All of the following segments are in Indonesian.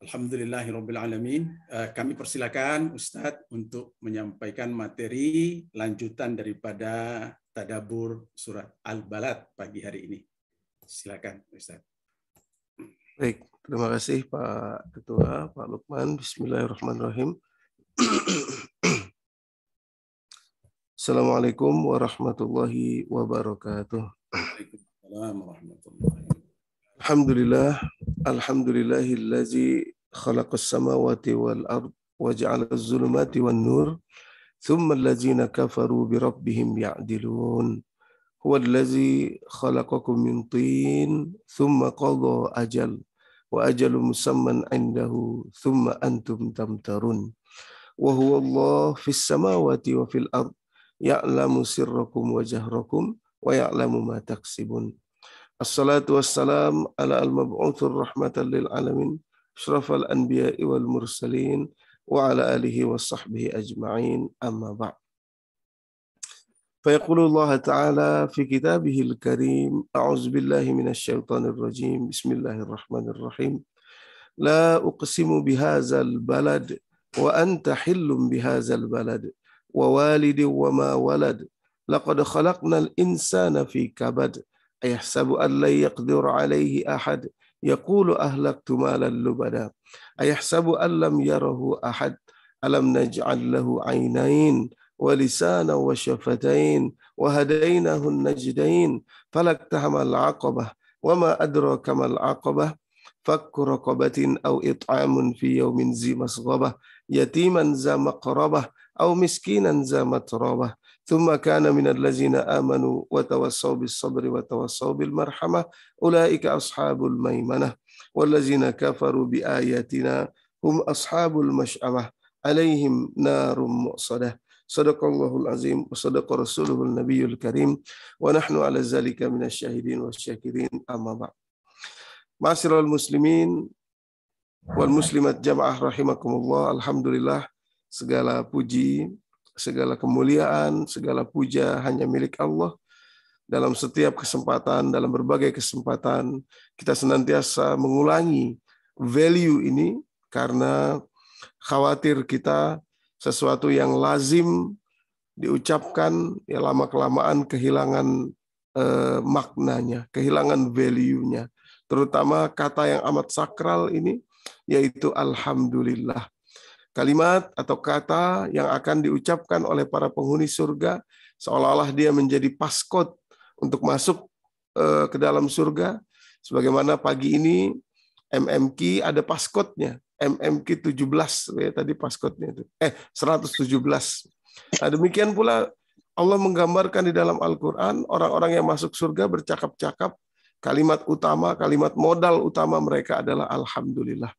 Alhamdulillahirrohmanirrohim. Eh, kami persilakan Ustadz untuk menyampaikan materi lanjutan daripada Tadabur Surat Al-Balad pagi hari ini. Silakan Ustadz. Baik, terima kasih Pak Ketua, Pak Lukman. Bismillahirrahmanirrahim. Assalamualaikum warahmatullahi wabarakatuh. Waalaikumsalam warahmatullahi wabarakatuh. Alhamdulillah, alhamdulillahillazi khalaqas samawati wal ard wa ja'ala az-zulumati wan nur thumma allazina kafaru bi rabbihim ya'dilun. Huwa allazi khalaqakum min tin thumma qadha ajal wa ajalun musamman indahu thumma antum tamtarun. Wa huwa Allah fis samawati wa fil ard ya'lamu sirrakum wa jahrakum wa ya'lamu ma taksibun. الصلاة والسلام على المبعوث الرحمة للعالمين أشرف الأنبياء والمرسلين وعلى آله وصحبه أجمعين أما بعد فيقول الله تعالى في كتابه الكريم أعوذ بالله من الشيطان الرجيم بسم الله الرحمن الرحيم لا أقسم بهذا البلد وأنت حل بهذا البلد ووالد وما ولد لقد خلقنا الإنسان في كبد أيحسب أن لن يقدر عليه أحد يقول أهلكت مالا لبدا أيحسب أن لم يره أحد ألم نجعل له عينين ولسانا وشفتين وهديناه النجدين فلا العقبة وما أدراك ما العقبة فك رقبة أو إطعام في يوم ذي مسغبة يتيما ذا مقربة أو مسكينا ذا متربة ثم كان من الذين آمنوا وتوصوا بالصبر وتوصوا بالمرحمة أولئك أصحاب الميمنة والذين كفروا بآياتنا هم أصحاب المشأمة عليهم نار مؤصدة صدق الله العظيم وصدق رسوله النبي الكريم ونحن على ذلك من الشاهدين والشاكرين أما بعد معاشر المسلمين والمسلمات جمعة رحمكم الله الحمد لله segala puji segala kemuliaan, segala puja hanya milik Allah. Dalam setiap kesempatan, dalam berbagai kesempatan, kita senantiasa mengulangi value ini karena khawatir kita sesuatu yang lazim diucapkan ya lama kelamaan kehilangan eh, maknanya, kehilangan value-nya. Terutama kata yang amat sakral ini yaitu alhamdulillah Kalimat atau kata yang akan diucapkan oleh para penghuni surga seolah-olah dia menjadi paskot untuk masuk eh, ke dalam surga. Sebagaimana pagi ini MMQ ada paskotnya, MMQ 17 ya, tadi paskotnya itu. Eh 117. Nah, demikian pula Allah menggambarkan di dalam Al-Qur'an orang-orang yang masuk surga bercakap-cakap kalimat utama, kalimat modal utama mereka adalah alhamdulillah.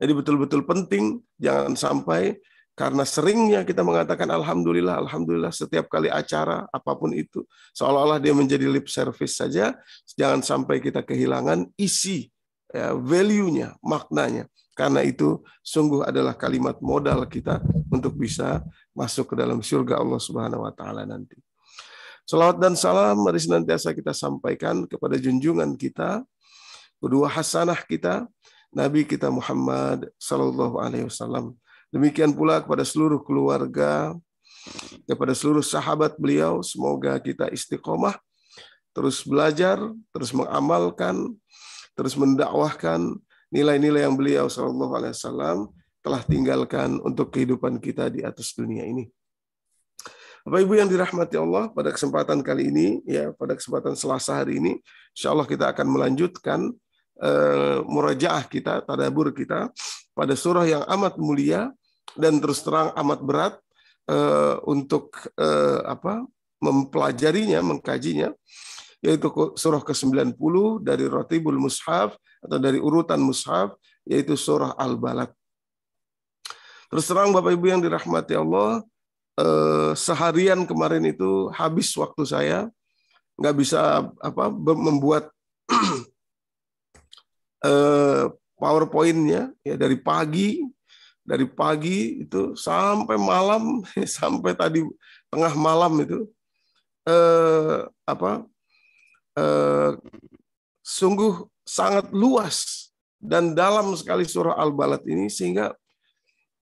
Jadi betul-betul penting jangan sampai karena seringnya kita mengatakan alhamdulillah alhamdulillah setiap kali acara apapun itu seolah-olah dia menjadi lip service saja jangan sampai kita kehilangan isi ya, value-nya, maknanya. Karena itu sungguh adalah kalimat modal kita untuk bisa masuk ke dalam surga Allah Subhanahu wa taala nanti. Salawat dan salam mari senantiasa kita sampaikan kepada junjungan kita, kedua hasanah kita, Nabi kita Muhammad Sallallahu Alaihi Wasallam. Demikian pula kepada seluruh keluarga, kepada seluruh sahabat beliau, semoga kita istiqomah, terus belajar, terus mengamalkan, terus mendakwahkan nilai-nilai yang beliau Sallallahu Alaihi Wasallam telah tinggalkan untuk kehidupan kita di atas dunia ini. Bapak Ibu yang dirahmati Allah, pada kesempatan kali ini, ya pada kesempatan Selasa hari ini, insya Allah kita akan melanjutkan Eh, murajaah kita, tadabur kita pada surah yang amat mulia dan terus terang amat berat eh, untuk eh, apa mempelajarinya, mengkajinya yaitu surah ke-90 dari Ratibul Mushaf atau dari urutan Mushaf yaitu surah Al-Balad. Terus terang Bapak Ibu yang dirahmati Allah, seharian kemarin itu habis waktu saya nggak bisa apa membuat Eh, powerpointnya ya dari pagi dari pagi itu sampai malam sampai tadi tengah malam itu eh, apa eh, sungguh sangat luas dan dalam sekali surah Al-Balad ini sehingga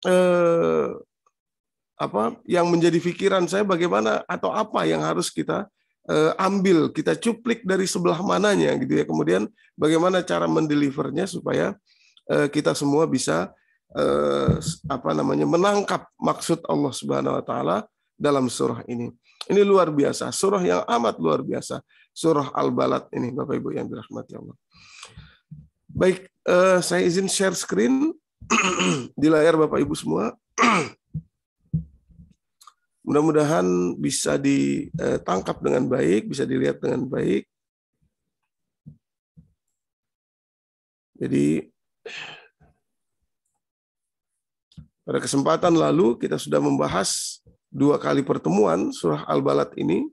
eh, apa yang menjadi pikiran saya bagaimana atau apa yang harus kita Eh, ambil, kita cuplik dari sebelah mananya gitu ya. Kemudian bagaimana cara mendelivernya supaya eh, kita semua bisa eh, apa namanya menangkap maksud Allah Subhanahu wa taala dalam surah ini. Ini luar biasa, surah yang amat luar biasa. Surah Al-Balad ini Bapak Ibu yang dirahmati Allah. Baik, saya izin share screen di layar Bapak Ibu semua. Mudah-mudahan bisa ditangkap eh, dengan baik, bisa dilihat dengan baik. Jadi pada kesempatan lalu kita sudah membahas dua kali pertemuan surah Al-Balad ini,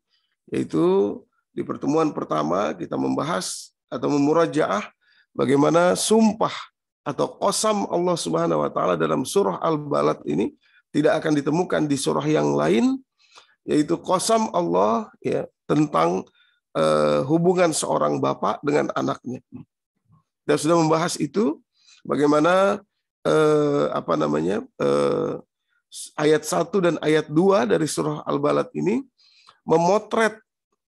yaitu di pertemuan pertama kita membahas atau memurajaah bagaimana sumpah atau kosam Allah Subhanahu wa taala dalam surah Al-Balad ini tidak akan ditemukan di surah yang lain yaitu kosam Allah ya tentang uh, hubungan seorang bapak dengan anaknya. Dan sudah membahas itu bagaimana uh, apa namanya uh, ayat 1 dan ayat 2 dari surah Al-Balad ini memotret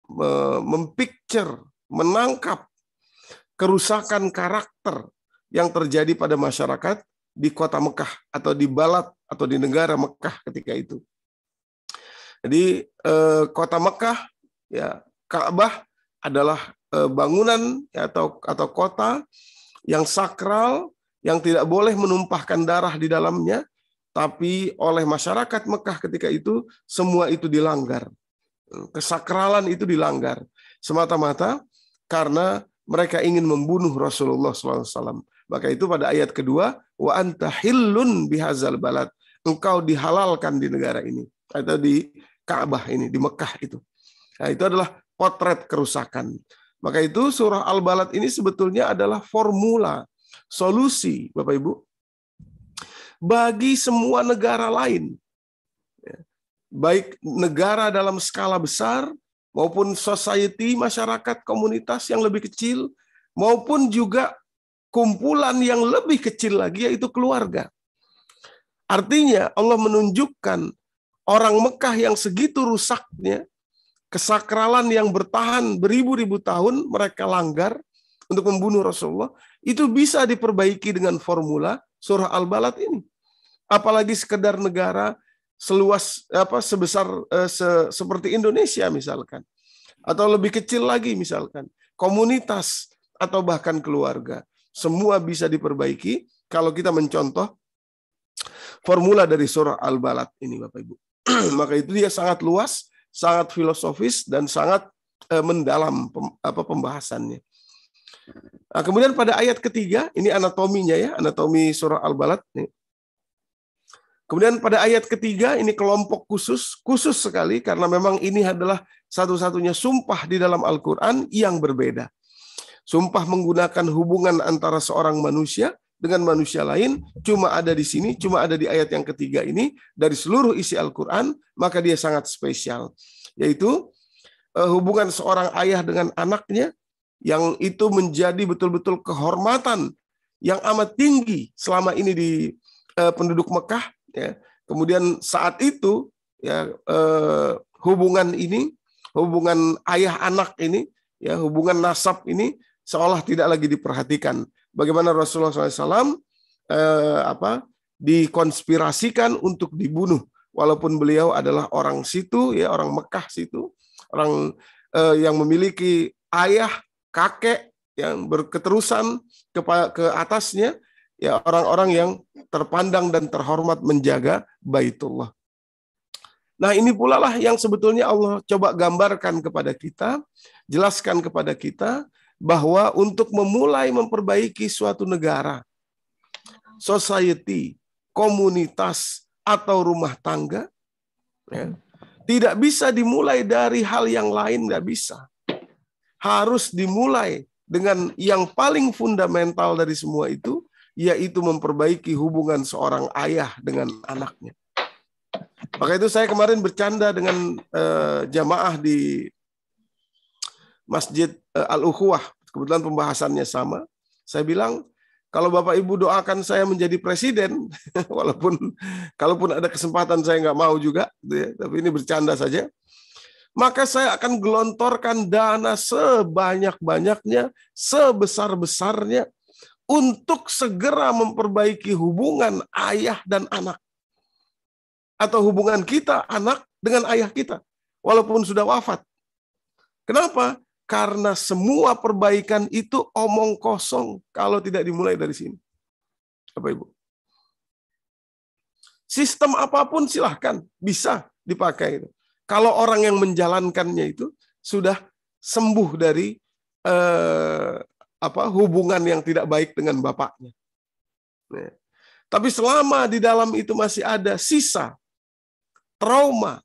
uh, mempicture, menangkap kerusakan karakter yang terjadi pada masyarakat di kota Mekah atau di Balat atau di negara Mekah ketika itu. Jadi eh, kota Mekah ya Ka'bah adalah eh, bangunan ya, atau atau kota yang sakral yang tidak boleh menumpahkan darah di dalamnya tapi oleh masyarakat Mekah ketika itu semua itu dilanggar. Eh, kesakralan itu dilanggar semata-mata karena mereka ingin membunuh Rasulullah SAW. Maka itu pada ayat kedua, wa anta hillun bihazal balad. Engkau dihalalkan di negara ini atau di Ka'bah ini, di Mekah itu. Nah, itu adalah potret kerusakan. Maka itu surah Al-Balad ini sebetulnya adalah formula, solusi, Bapak Ibu, bagi semua negara lain. Ya, baik negara dalam skala besar maupun society, masyarakat, komunitas yang lebih kecil, maupun juga kumpulan yang lebih kecil lagi yaitu keluarga. Artinya Allah menunjukkan orang Mekah yang segitu rusaknya, kesakralan yang bertahan beribu-ribu tahun mereka langgar untuk membunuh Rasulullah, itu bisa diperbaiki dengan formula surah Al-Balad ini. Apalagi sekedar negara seluas apa sebesar eh, se, seperti Indonesia misalkan atau lebih kecil lagi misalkan komunitas atau bahkan keluarga semua bisa diperbaiki kalau kita mencontoh formula dari surah Al-Balad ini Bapak Ibu. Maka itu dia sangat luas, sangat filosofis dan sangat eh, mendalam pem, apa pembahasannya. Nah, kemudian pada ayat ketiga, ini anatominya ya, anatomi surah Al-Balad nih. Kemudian pada ayat ketiga ini kelompok khusus, khusus sekali karena memang ini adalah satu-satunya sumpah di dalam Al-Qur'an yang berbeda. Sumpah menggunakan hubungan antara seorang manusia dengan manusia lain cuma ada di sini, cuma ada di ayat yang ketiga ini dari seluruh isi Al-Qur'an, maka dia sangat spesial. Yaitu eh, hubungan seorang ayah dengan anaknya yang itu menjadi betul-betul kehormatan yang amat tinggi selama ini di eh, penduduk Mekah ya. Kemudian saat itu ya eh, hubungan ini, hubungan ayah anak ini, ya hubungan nasab ini seolah tidak lagi diperhatikan. Bagaimana Rasulullah SAW eh, apa dikonspirasikan untuk dibunuh, walaupun beliau adalah orang situ, ya orang Mekah situ, orang eh, yang memiliki ayah, kakek yang berketerusan ke ke atasnya, ya orang-orang yang terpandang dan terhormat menjaga baitullah. Nah, ini pula lah yang sebetulnya Allah coba gambarkan kepada kita, jelaskan kepada kita bahwa untuk memulai memperbaiki suatu negara, society, komunitas, atau rumah tangga, ya, tidak bisa dimulai dari hal yang lain, nggak bisa. Harus dimulai dengan yang paling fundamental dari semua itu, yaitu memperbaiki hubungan seorang ayah dengan anaknya. Maka itu saya kemarin bercanda dengan eh, jamaah di Masjid eh, Al-Ukhuwah. Kebetulan pembahasannya sama. Saya bilang, kalau Bapak Ibu doakan saya menjadi presiden, walaupun kalaupun ada kesempatan saya nggak mau juga, gitu ya. tapi ini bercanda saja. Maka saya akan gelontorkan dana sebanyak-banyaknya, sebesar-besarnya untuk segera memperbaiki hubungan ayah dan anak atau hubungan kita anak dengan ayah kita walaupun sudah wafat. Kenapa? Karena semua perbaikan itu omong kosong kalau tidak dimulai dari sini. Apa Ibu? Sistem apapun silahkan, bisa dipakai. Kalau orang yang menjalankannya itu sudah sembuh dari eh, apa hubungan yang tidak baik dengan bapaknya. Nah. Tapi selama di dalam itu masih ada sisa trauma,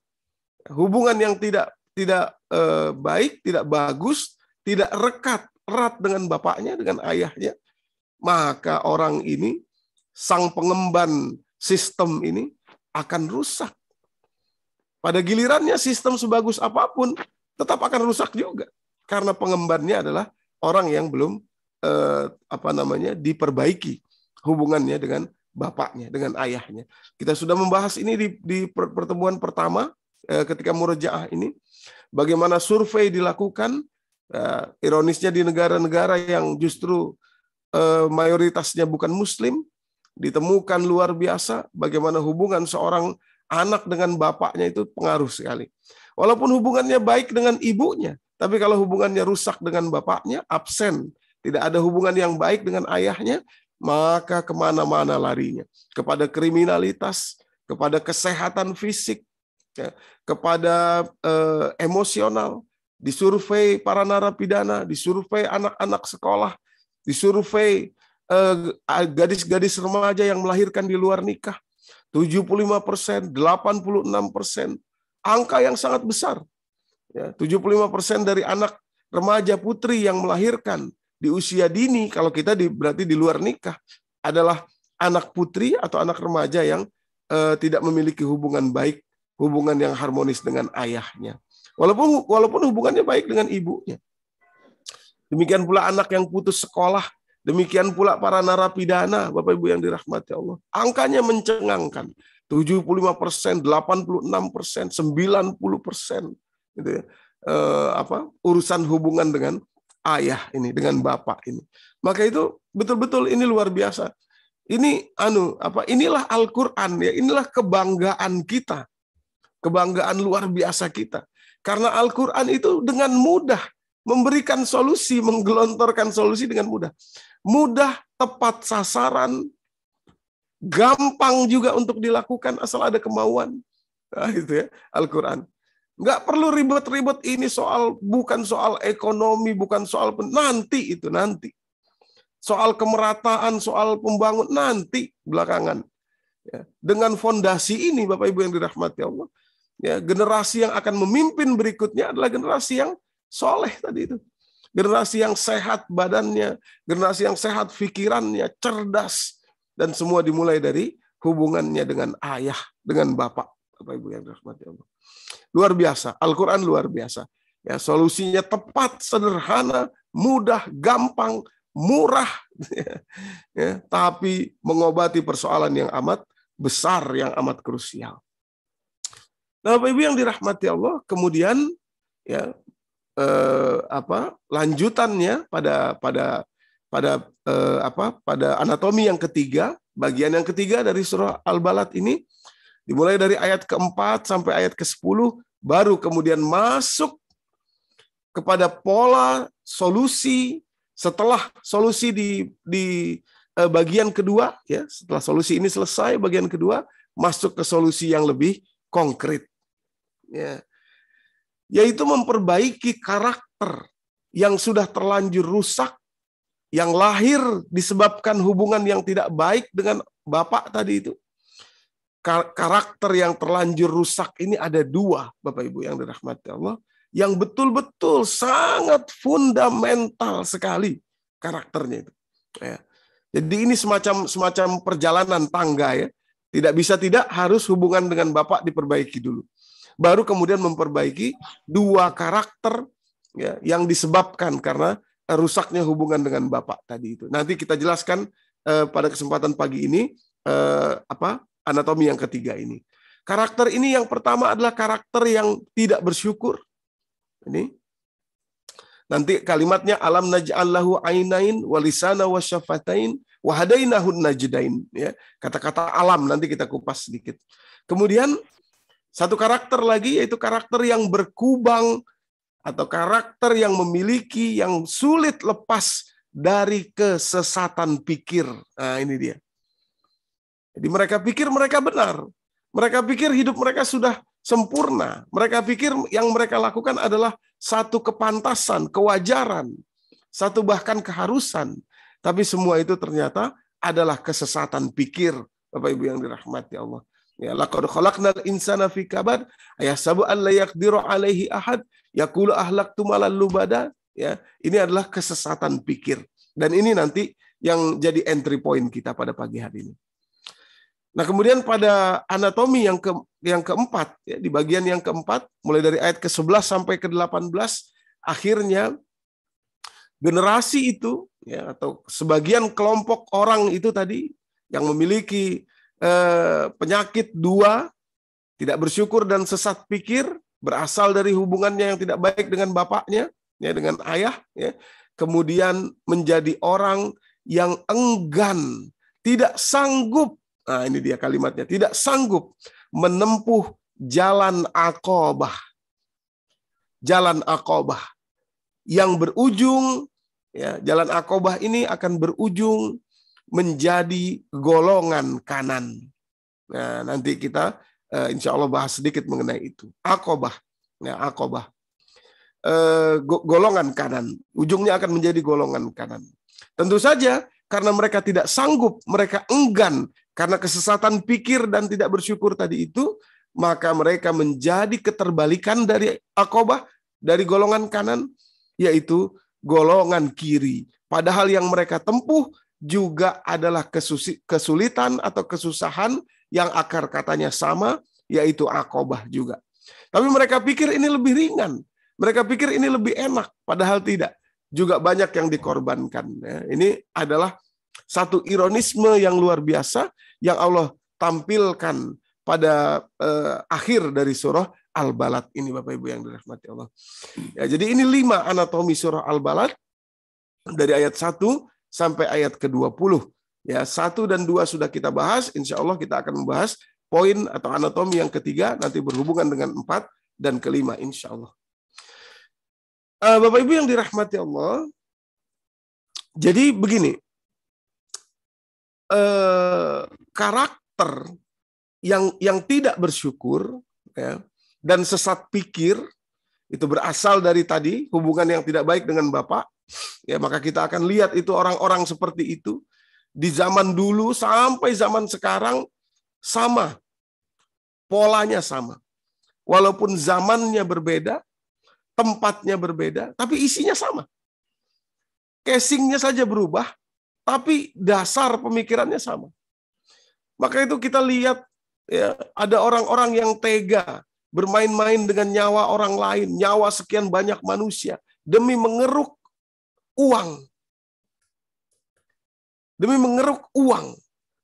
hubungan yang tidak tidak eh, baik, tidak bagus, tidak rekat erat dengan bapaknya, dengan ayahnya, maka orang ini sang pengemban sistem ini akan rusak. Pada gilirannya sistem sebagus apapun tetap akan rusak juga karena pengembannya adalah orang yang belum eh, apa namanya diperbaiki hubungannya dengan bapaknya, dengan ayahnya. Kita sudah membahas ini di, di pertemuan pertama Eh, ketika murojaah ini bagaimana survei dilakukan eh, ironisnya di negara-negara yang justru eh, mayoritasnya bukan muslim ditemukan luar biasa bagaimana hubungan seorang anak dengan bapaknya itu pengaruh sekali. Walaupun hubungannya baik dengan ibunya, tapi kalau hubungannya rusak dengan bapaknya, absen, tidak ada hubungan yang baik dengan ayahnya, maka kemana-mana larinya. Kepada kriminalitas, kepada kesehatan fisik, ya, kepada eh, emosional, disurvei para narapidana, disurvei anak-anak sekolah, disurvei eh, gadis-gadis eh, remaja yang melahirkan di luar nikah. 75 persen, 86 persen, angka yang sangat besar. Ya, 75 persen dari anak remaja putri yang melahirkan di usia dini, kalau kita di, berarti di luar nikah, adalah anak putri atau anak remaja yang eh, tidak memiliki hubungan baik hubungan yang harmonis dengan ayahnya. Walaupun walaupun hubungannya baik dengan ibunya. Demikian pula anak yang putus sekolah, demikian pula para narapidana, Bapak Ibu yang dirahmati Allah. Angkanya mencengangkan. 75 persen, 86 persen, 90 persen. Gitu ya. E, apa, urusan hubungan dengan ayah ini, dengan bapak ini. Maka itu betul-betul ini luar biasa. Ini anu apa inilah Al-Qur'an ya, inilah kebanggaan kita Kebanggaan luar biasa kita. Karena Al-Quran itu dengan mudah memberikan solusi, menggelontorkan solusi dengan mudah. Mudah, tepat sasaran, gampang juga untuk dilakukan asal ada kemauan. Nah, itu ya, Al-Quran. Nggak perlu ribet-ribet ini soal, bukan soal ekonomi, bukan soal, nanti itu, nanti. Soal kemerataan, soal pembangun, nanti belakangan. Ya, dengan fondasi ini, Bapak Ibu yang dirahmati Allah, Ya, generasi yang akan memimpin berikutnya adalah generasi yang soleh tadi itu. Generasi yang sehat badannya, generasi yang sehat pikirannya, cerdas. Dan semua dimulai dari hubungannya dengan ayah, dengan bapak. Bapak Ibu yang dirahmati Allah. Luar biasa, Al-Quran luar biasa. Ya, solusinya tepat, sederhana, mudah, gampang, murah. Ya, tapi mengobati persoalan yang amat besar, yang amat krusial. Nah, Bapak Ibu yang dirahmati Allah, kemudian ya eh, apa lanjutannya pada pada pada eh, apa pada anatomi yang ketiga, bagian yang ketiga dari surah Al-Balad ini dimulai dari ayat keempat sampai ayat ke-10 baru kemudian masuk kepada pola solusi setelah solusi di di eh, bagian kedua ya setelah solusi ini selesai bagian kedua masuk ke solusi yang lebih konkret ya, yaitu memperbaiki karakter yang sudah terlanjur rusak, yang lahir disebabkan hubungan yang tidak baik dengan bapak tadi itu. Karakter yang terlanjur rusak ini ada dua, Bapak Ibu yang dirahmati Allah, yang betul-betul sangat fundamental sekali karakternya itu. Ya. Jadi ini semacam semacam perjalanan tangga ya. Tidak bisa tidak harus hubungan dengan bapak diperbaiki dulu baru kemudian memperbaiki dua karakter ya, yang disebabkan karena rusaknya hubungan dengan bapak tadi itu. Nanti kita jelaskan eh, pada kesempatan pagi ini eh, apa anatomi yang ketiga ini. Karakter ini yang pertama adalah karakter yang tidak bersyukur. Ini nanti kalimatnya alam naj'allahu ainain walisana wasyafatain wahadainahun najdain ya. Kata-kata alam nanti kita kupas sedikit. Kemudian satu karakter lagi yaitu karakter yang berkubang atau karakter yang memiliki yang sulit lepas dari kesesatan pikir. Nah, ini dia. Jadi mereka pikir mereka benar. Mereka pikir hidup mereka sudah sempurna. Mereka pikir yang mereka lakukan adalah satu kepantasan, kewajaran, satu bahkan keharusan. Tapi semua itu ternyata adalah kesesatan pikir, Bapak Ibu yang dirahmati Allah. Ya, laqad khalaqnal insana fi kabad ayasabu an la yaqdiru alaihi ahad yaqulu ahlaktu malal lubada ya ini adalah kesesatan pikir dan ini nanti yang jadi entry point kita pada pagi hari ini nah kemudian pada anatomi yang ke yang keempat ya, di bagian yang keempat mulai dari ayat ke-11 sampai ke-18 akhirnya generasi itu ya atau sebagian kelompok orang itu tadi yang memiliki eh, penyakit dua, tidak bersyukur dan sesat pikir berasal dari hubungannya yang tidak baik dengan bapaknya, ya dengan ayah, ya. kemudian menjadi orang yang enggan, tidak sanggup. Nah, ini dia kalimatnya, tidak sanggup menempuh jalan akobah. Jalan akobah yang berujung ya, jalan akobah ini akan berujung menjadi golongan kanan. Nah, nanti kita uh, insya Allah bahas sedikit mengenai itu. Akobah, ya akobah. Uh, eh, golongan kanan, ujungnya akan menjadi golongan kanan. Tentu saja karena mereka tidak sanggup, mereka enggan karena kesesatan pikir dan tidak bersyukur tadi itu, maka mereka menjadi keterbalikan dari akobah, dari golongan kanan, yaitu golongan kiri. Padahal yang mereka tempuh juga adalah kesulitan atau kesusahan yang akar katanya sama, yaitu akobah juga. Tapi mereka pikir ini lebih ringan. Mereka pikir ini lebih enak, padahal tidak. Juga banyak yang dikorbankan. Ya. Ini adalah satu ironisme yang luar biasa yang Allah tampilkan pada eh, akhir dari surah Al-Balad ini Bapak Ibu yang dirahmati Allah. Ya, jadi ini lima anatomi surah Al-Balad dari ayat 1 sampai ayat ke-20. Ya, satu dan dua sudah kita bahas. Insya Allah kita akan membahas poin atau anatomi yang ketiga nanti berhubungan dengan empat dan kelima. Insya Allah. Eh, bapak Ibu yang dirahmati Allah, jadi begini, eh, karakter yang yang tidak bersyukur ya, dan sesat pikir itu berasal dari tadi hubungan yang tidak baik dengan bapak Ya, maka kita akan lihat itu orang-orang seperti itu di zaman dulu sampai zaman sekarang sama. Polanya sama. Walaupun zamannya berbeda, tempatnya berbeda, tapi isinya sama. Casingnya saja berubah, tapi dasar pemikirannya sama. Maka itu kita lihat ya, ada orang-orang yang tega bermain-main dengan nyawa orang lain, nyawa sekian banyak manusia demi mengeruk uang, demi mengeruk uang,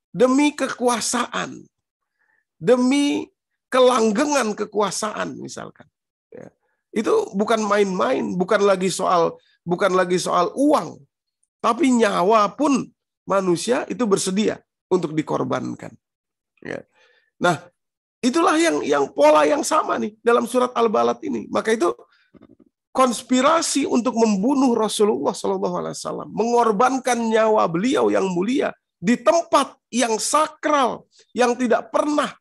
demi kekuasaan, demi kelanggengan kekuasaan misalkan. Ya. Itu bukan main-main, bukan lagi soal bukan lagi soal uang, tapi nyawa pun manusia itu bersedia untuk dikorbankan. Ya. Nah, itulah yang yang pola yang sama nih dalam surat Al-Balad ini. Maka itu konspirasi untuk membunuh Rasulullah Shallallahu Alaihi Wasallam, mengorbankan nyawa beliau yang mulia di tempat yang sakral yang tidak pernah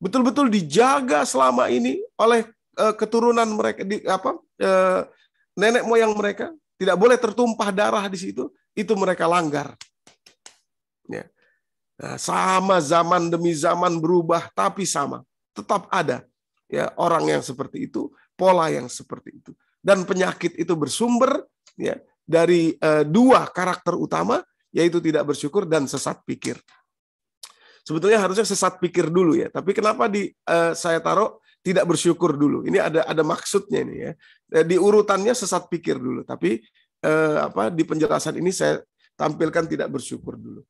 betul-betul dijaga selama ini oleh eh, keturunan mereka di apa eh, nenek moyang mereka tidak boleh tertumpah darah di situ itu mereka langgar ya nah, sama zaman demi zaman berubah tapi sama tetap ada ya orang yang seperti itu pola yang seperti itu. Dan penyakit itu bersumber ya dari eh, dua karakter utama yaitu tidak bersyukur dan sesat pikir. Sebetulnya harusnya sesat pikir dulu ya, tapi kenapa di eh, saya taruh tidak bersyukur dulu? Ini ada ada maksudnya ini ya. Eh, di urutannya sesat pikir dulu, tapi eh, apa di penjelasan ini saya tampilkan tidak bersyukur dulu.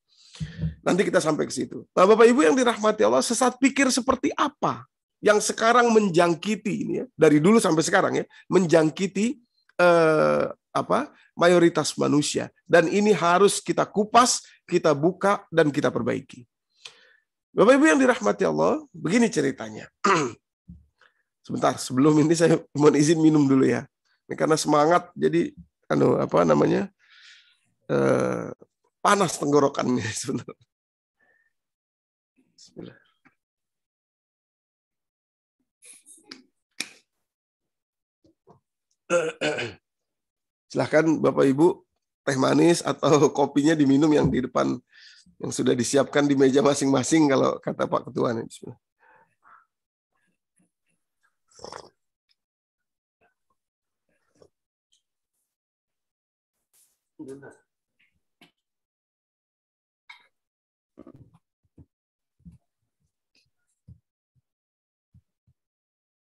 Nanti kita sampai ke situ. Nah, Bapak Ibu yang dirahmati Allah, sesat pikir seperti apa? yang sekarang menjangkiti ini ya, dari dulu sampai sekarang ya, menjangkiti eh, apa? mayoritas manusia dan ini harus kita kupas, kita buka dan kita perbaiki. Bapak Ibu yang dirahmati Allah, begini ceritanya. Sebentar, sebelum ini saya mohon izin minum dulu ya. Ini karena semangat jadi anu apa namanya? Eh, panas tenggorokannya sebenarnya. Bismillah. Silahkan Bapak Ibu teh manis atau kopinya diminum yang di depan yang sudah disiapkan di meja masing-masing kalau kata Pak Ketua Bismillah.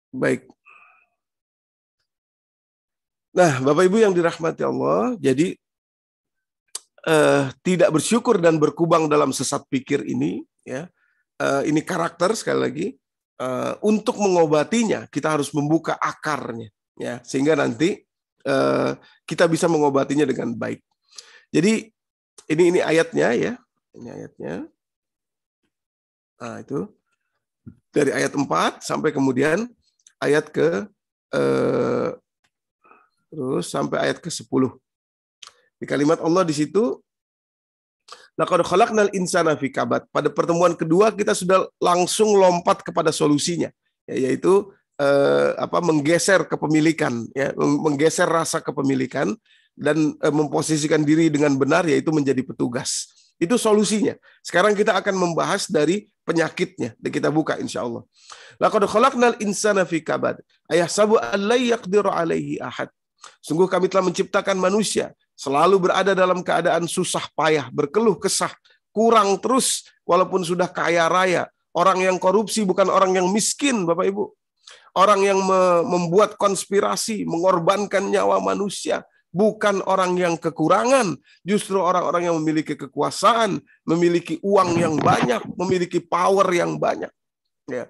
Baik, Nah, Bapak Ibu yang dirahmati Allah, jadi eh, tidak bersyukur dan berkubang dalam sesat pikir ini, ya eh, ini karakter sekali lagi. Eh, untuk mengobatinya, kita harus membuka akarnya, ya sehingga nanti eh, kita bisa mengobatinya dengan baik. Jadi ini ini ayatnya ya, ini ayatnya. Nah, itu dari ayat 4 sampai kemudian ayat ke eh, terus sampai ayat ke-10. Di kalimat Allah di situ Laqad khalaqnal insana fi Pada pertemuan kedua kita sudah langsung lompat kepada solusinya, ya, yaitu eh, apa menggeser kepemilikan ya, menggeser rasa kepemilikan dan eh, memposisikan diri dengan benar yaitu menjadi petugas. Itu solusinya. Sekarang kita akan membahas dari penyakitnya. Dan kita buka insya Allah. Laqad khalaqnal insana fi kabad. Ayah sabu allai alaihi ahad. Sungguh kami telah menciptakan manusia selalu berada dalam keadaan susah payah, berkeluh kesah, kurang terus walaupun sudah kaya raya. Orang yang korupsi bukan orang yang miskin, Bapak Ibu. Orang yang membuat konspirasi, mengorbankan nyawa manusia, bukan orang yang kekurangan, justru orang-orang yang memiliki kekuasaan, memiliki uang yang banyak, memiliki power yang banyak. Ya.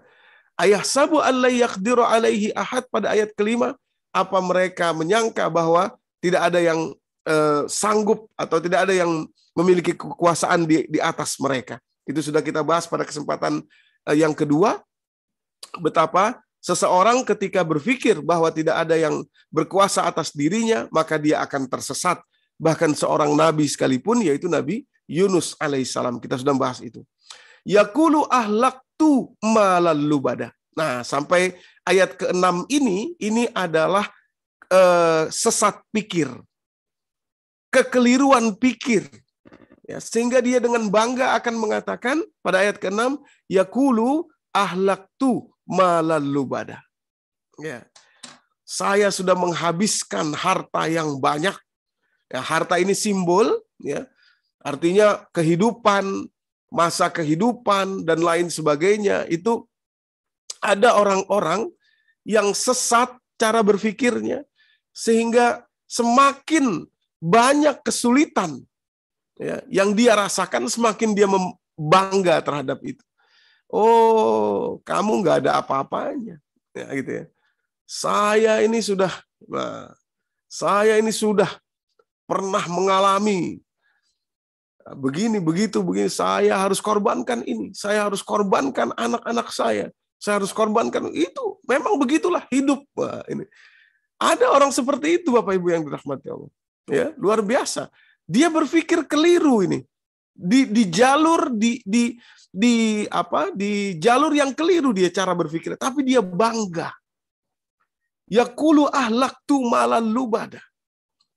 Ayah sabu Allah yakdiru alaihi ahad pada ayat kelima, apa mereka menyangka bahwa tidak ada yang eh, sanggup atau tidak ada yang memiliki kekuasaan di, di atas mereka? Itu sudah kita bahas pada kesempatan eh, yang kedua. Betapa seseorang ketika berpikir bahwa tidak ada yang berkuasa atas dirinya, maka dia akan tersesat. Bahkan seorang nabi sekalipun, yaitu Nabi Yunus alaihissalam. Kita sudah bahas itu. Yakulu ahlak tu malal lubada. Nah, sampai ayat ke-6 ini, ini adalah eh, sesat pikir. Kekeliruan pikir. Ya, sehingga dia dengan bangga akan mengatakan pada ayat ke-6, Yakulu ahlaktu malal malalu Ya. Saya sudah menghabiskan harta yang banyak. Ya, harta ini simbol, ya. artinya kehidupan, masa kehidupan, dan lain sebagainya. Itu ada orang-orang yang sesat cara berpikirnya, sehingga semakin banyak kesulitan ya, yang dia rasakan, semakin dia membangga terhadap itu. Oh, kamu nggak ada apa-apanya, ya, gitu ya. Saya ini sudah, nah, saya ini sudah pernah mengalami begini, begitu, begini. Saya harus korbankan ini, saya harus korbankan anak-anak saya, saya harus korbankan itu memang begitulah hidup ini ada orang seperti itu Bapak Ibu yang dirahmati Allah ya luar biasa dia berpikir keliru ini di di jalur di di di apa di jalur yang keliru dia cara berpikir tapi dia bangga Ya kulu ahlak tu malan lubada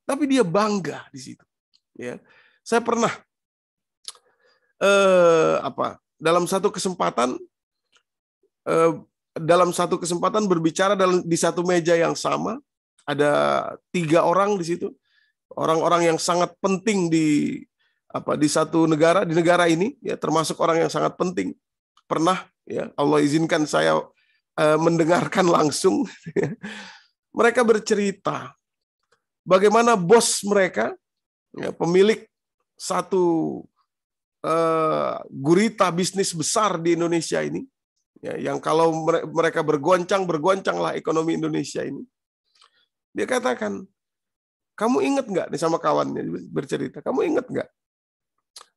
tapi dia bangga di situ ya saya pernah eh, apa dalam satu kesempatan Eh, dalam satu kesempatan berbicara dalam di satu meja yang sama ada tiga orang di situ orang-orang yang sangat penting di apa di satu negara di negara ini ya termasuk orang yang sangat penting pernah ya Allah izinkan saya eh, mendengarkan langsung mereka bercerita bagaimana bos mereka ya, pemilik satu eh, gurita bisnis besar di Indonesia ini ya, yang kalau mereka bergoncang bergoncanglah ekonomi Indonesia ini. Dia katakan, kamu ingat nggak nih sama kawannya bercerita, kamu ingat nggak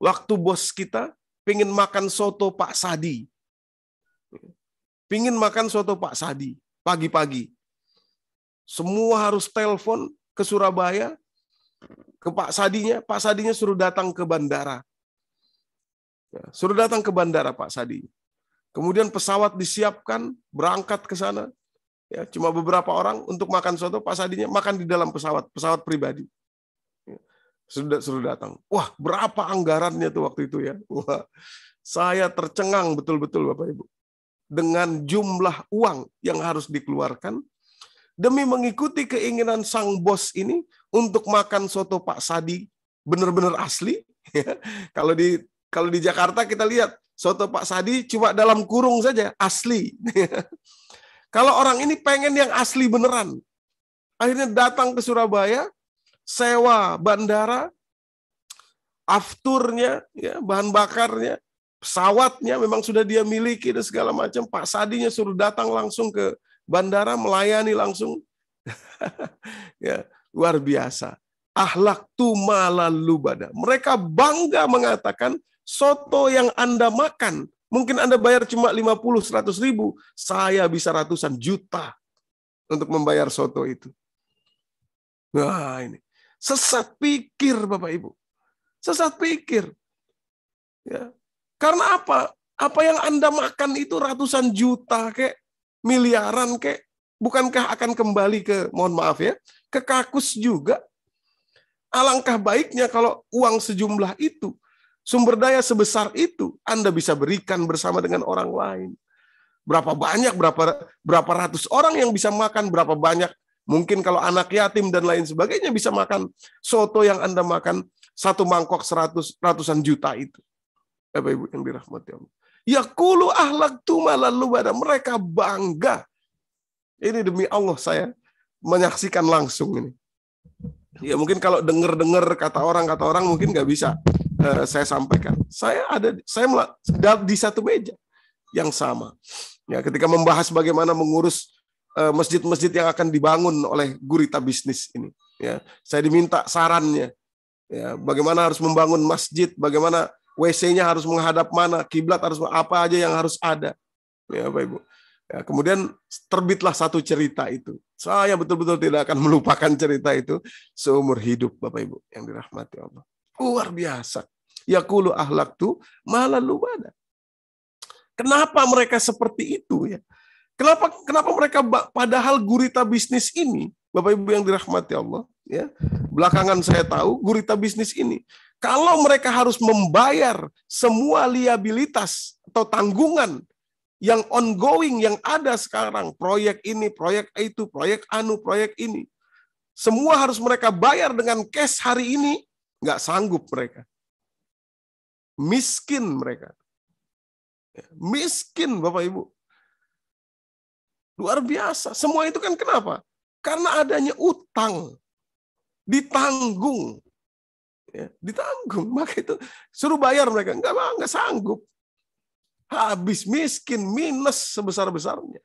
waktu bos kita pingin makan soto Pak Sadi, pingin makan soto Pak Sadi pagi-pagi, semua harus telepon ke Surabaya ke Pak Sadinya, Pak Sadinya suruh datang ke bandara. Ya, suruh datang ke bandara Pak Sadi. Kemudian pesawat disiapkan, berangkat ke sana. Ya, cuma beberapa orang untuk makan soto, Pak Sadinya makan di dalam pesawat, pesawat pribadi. Ya, sudah sudah datang. Wah, berapa anggarannya tuh waktu itu ya? Wah, saya tercengang betul-betul Bapak Ibu. Dengan jumlah uang yang harus dikeluarkan demi mengikuti keinginan sang bos ini untuk makan soto Pak Sadi benar-benar asli. Ya. Kalau di kalau di Jakarta kita lihat Soto Pak Sadi cuma dalam kurung saja, asli. Kalau orang ini pengen yang asli beneran. Akhirnya datang ke Surabaya, sewa bandara, afturnya, ya, bahan bakarnya, pesawatnya memang sudah dia miliki dan segala macam. Pak Sadinya suruh datang langsung ke bandara melayani langsung. ya, luar biasa. Ahlak tu malal lubada. Mereka bangga mengatakan Soto yang Anda makan, mungkin Anda bayar cuma 50, 100 ribu. Saya bisa ratusan juta untuk membayar soto itu. Nah ini. Sesat pikir Bapak Ibu. Sesat pikir. Ya. Karena apa? Apa yang Anda makan itu ratusan juta kek, miliaran kek. Bukankah akan kembali ke, mohon maaf ya, ke kakus juga. Alangkah baiknya kalau uang sejumlah itu Sumber daya sebesar itu Anda bisa berikan bersama dengan orang lain. Berapa banyak, berapa berapa ratus orang yang bisa makan, berapa banyak mungkin kalau anak yatim dan lain sebagainya bisa makan soto yang Anda makan satu mangkok seratus ratusan juta itu. Bapak Ibu yang dirahmati Allah. ya kulu ahlak tuma lalu pada mereka bangga. Ini demi Allah saya menyaksikan langsung ini. Ya mungkin kalau dengar dengar kata orang kata orang mungkin nggak bisa saya sampaikan. Saya ada saya di satu meja yang sama. Ya, ketika membahas bagaimana mengurus eh, masjid-masjid yang akan dibangun oleh gurita bisnis ini. Ya, saya diminta sarannya. Ya, bagaimana harus membangun masjid, bagaimana WC-nya harus menghadap mana, kiblat harus apa aja yang harus ada. Ya, Pak Ibu. Ya, kemudian terbitlah satu cerita itu. Saya betul-betul tidak akan melupakan cerita itu seumur hidup Bapak Ibu yang dirahmati Allah. Luar biasa. Yakulu ahlak tu malah lubada. Kenapa mereka seperti itu ya? Kenapa kenapa mereka padahal gurita bisnis ini, Bapak Ibu yang dirahmati Allah, ya. Belakangan saya tahu gurita bisnis ini. Kalau mereka harus membayar semua liabilitas atau tanggungan yang ongoing yang ada sekarang, proyek ini, proyek itu, proyek anu, proyek ini. Semua harus mereka bayar dengan cash hari ini, nggak sanggup mereka. Miskin mereka. Miskin Bapak Ibu. Luar biasa. Semua itu kan kenapa? Karena adanya utang. Ditanggung. Ya, ditanggung. Maka itu suruh bayar mereka. Enggak, enggak sanggup. Habis miskin, minus sebesar-besarnya.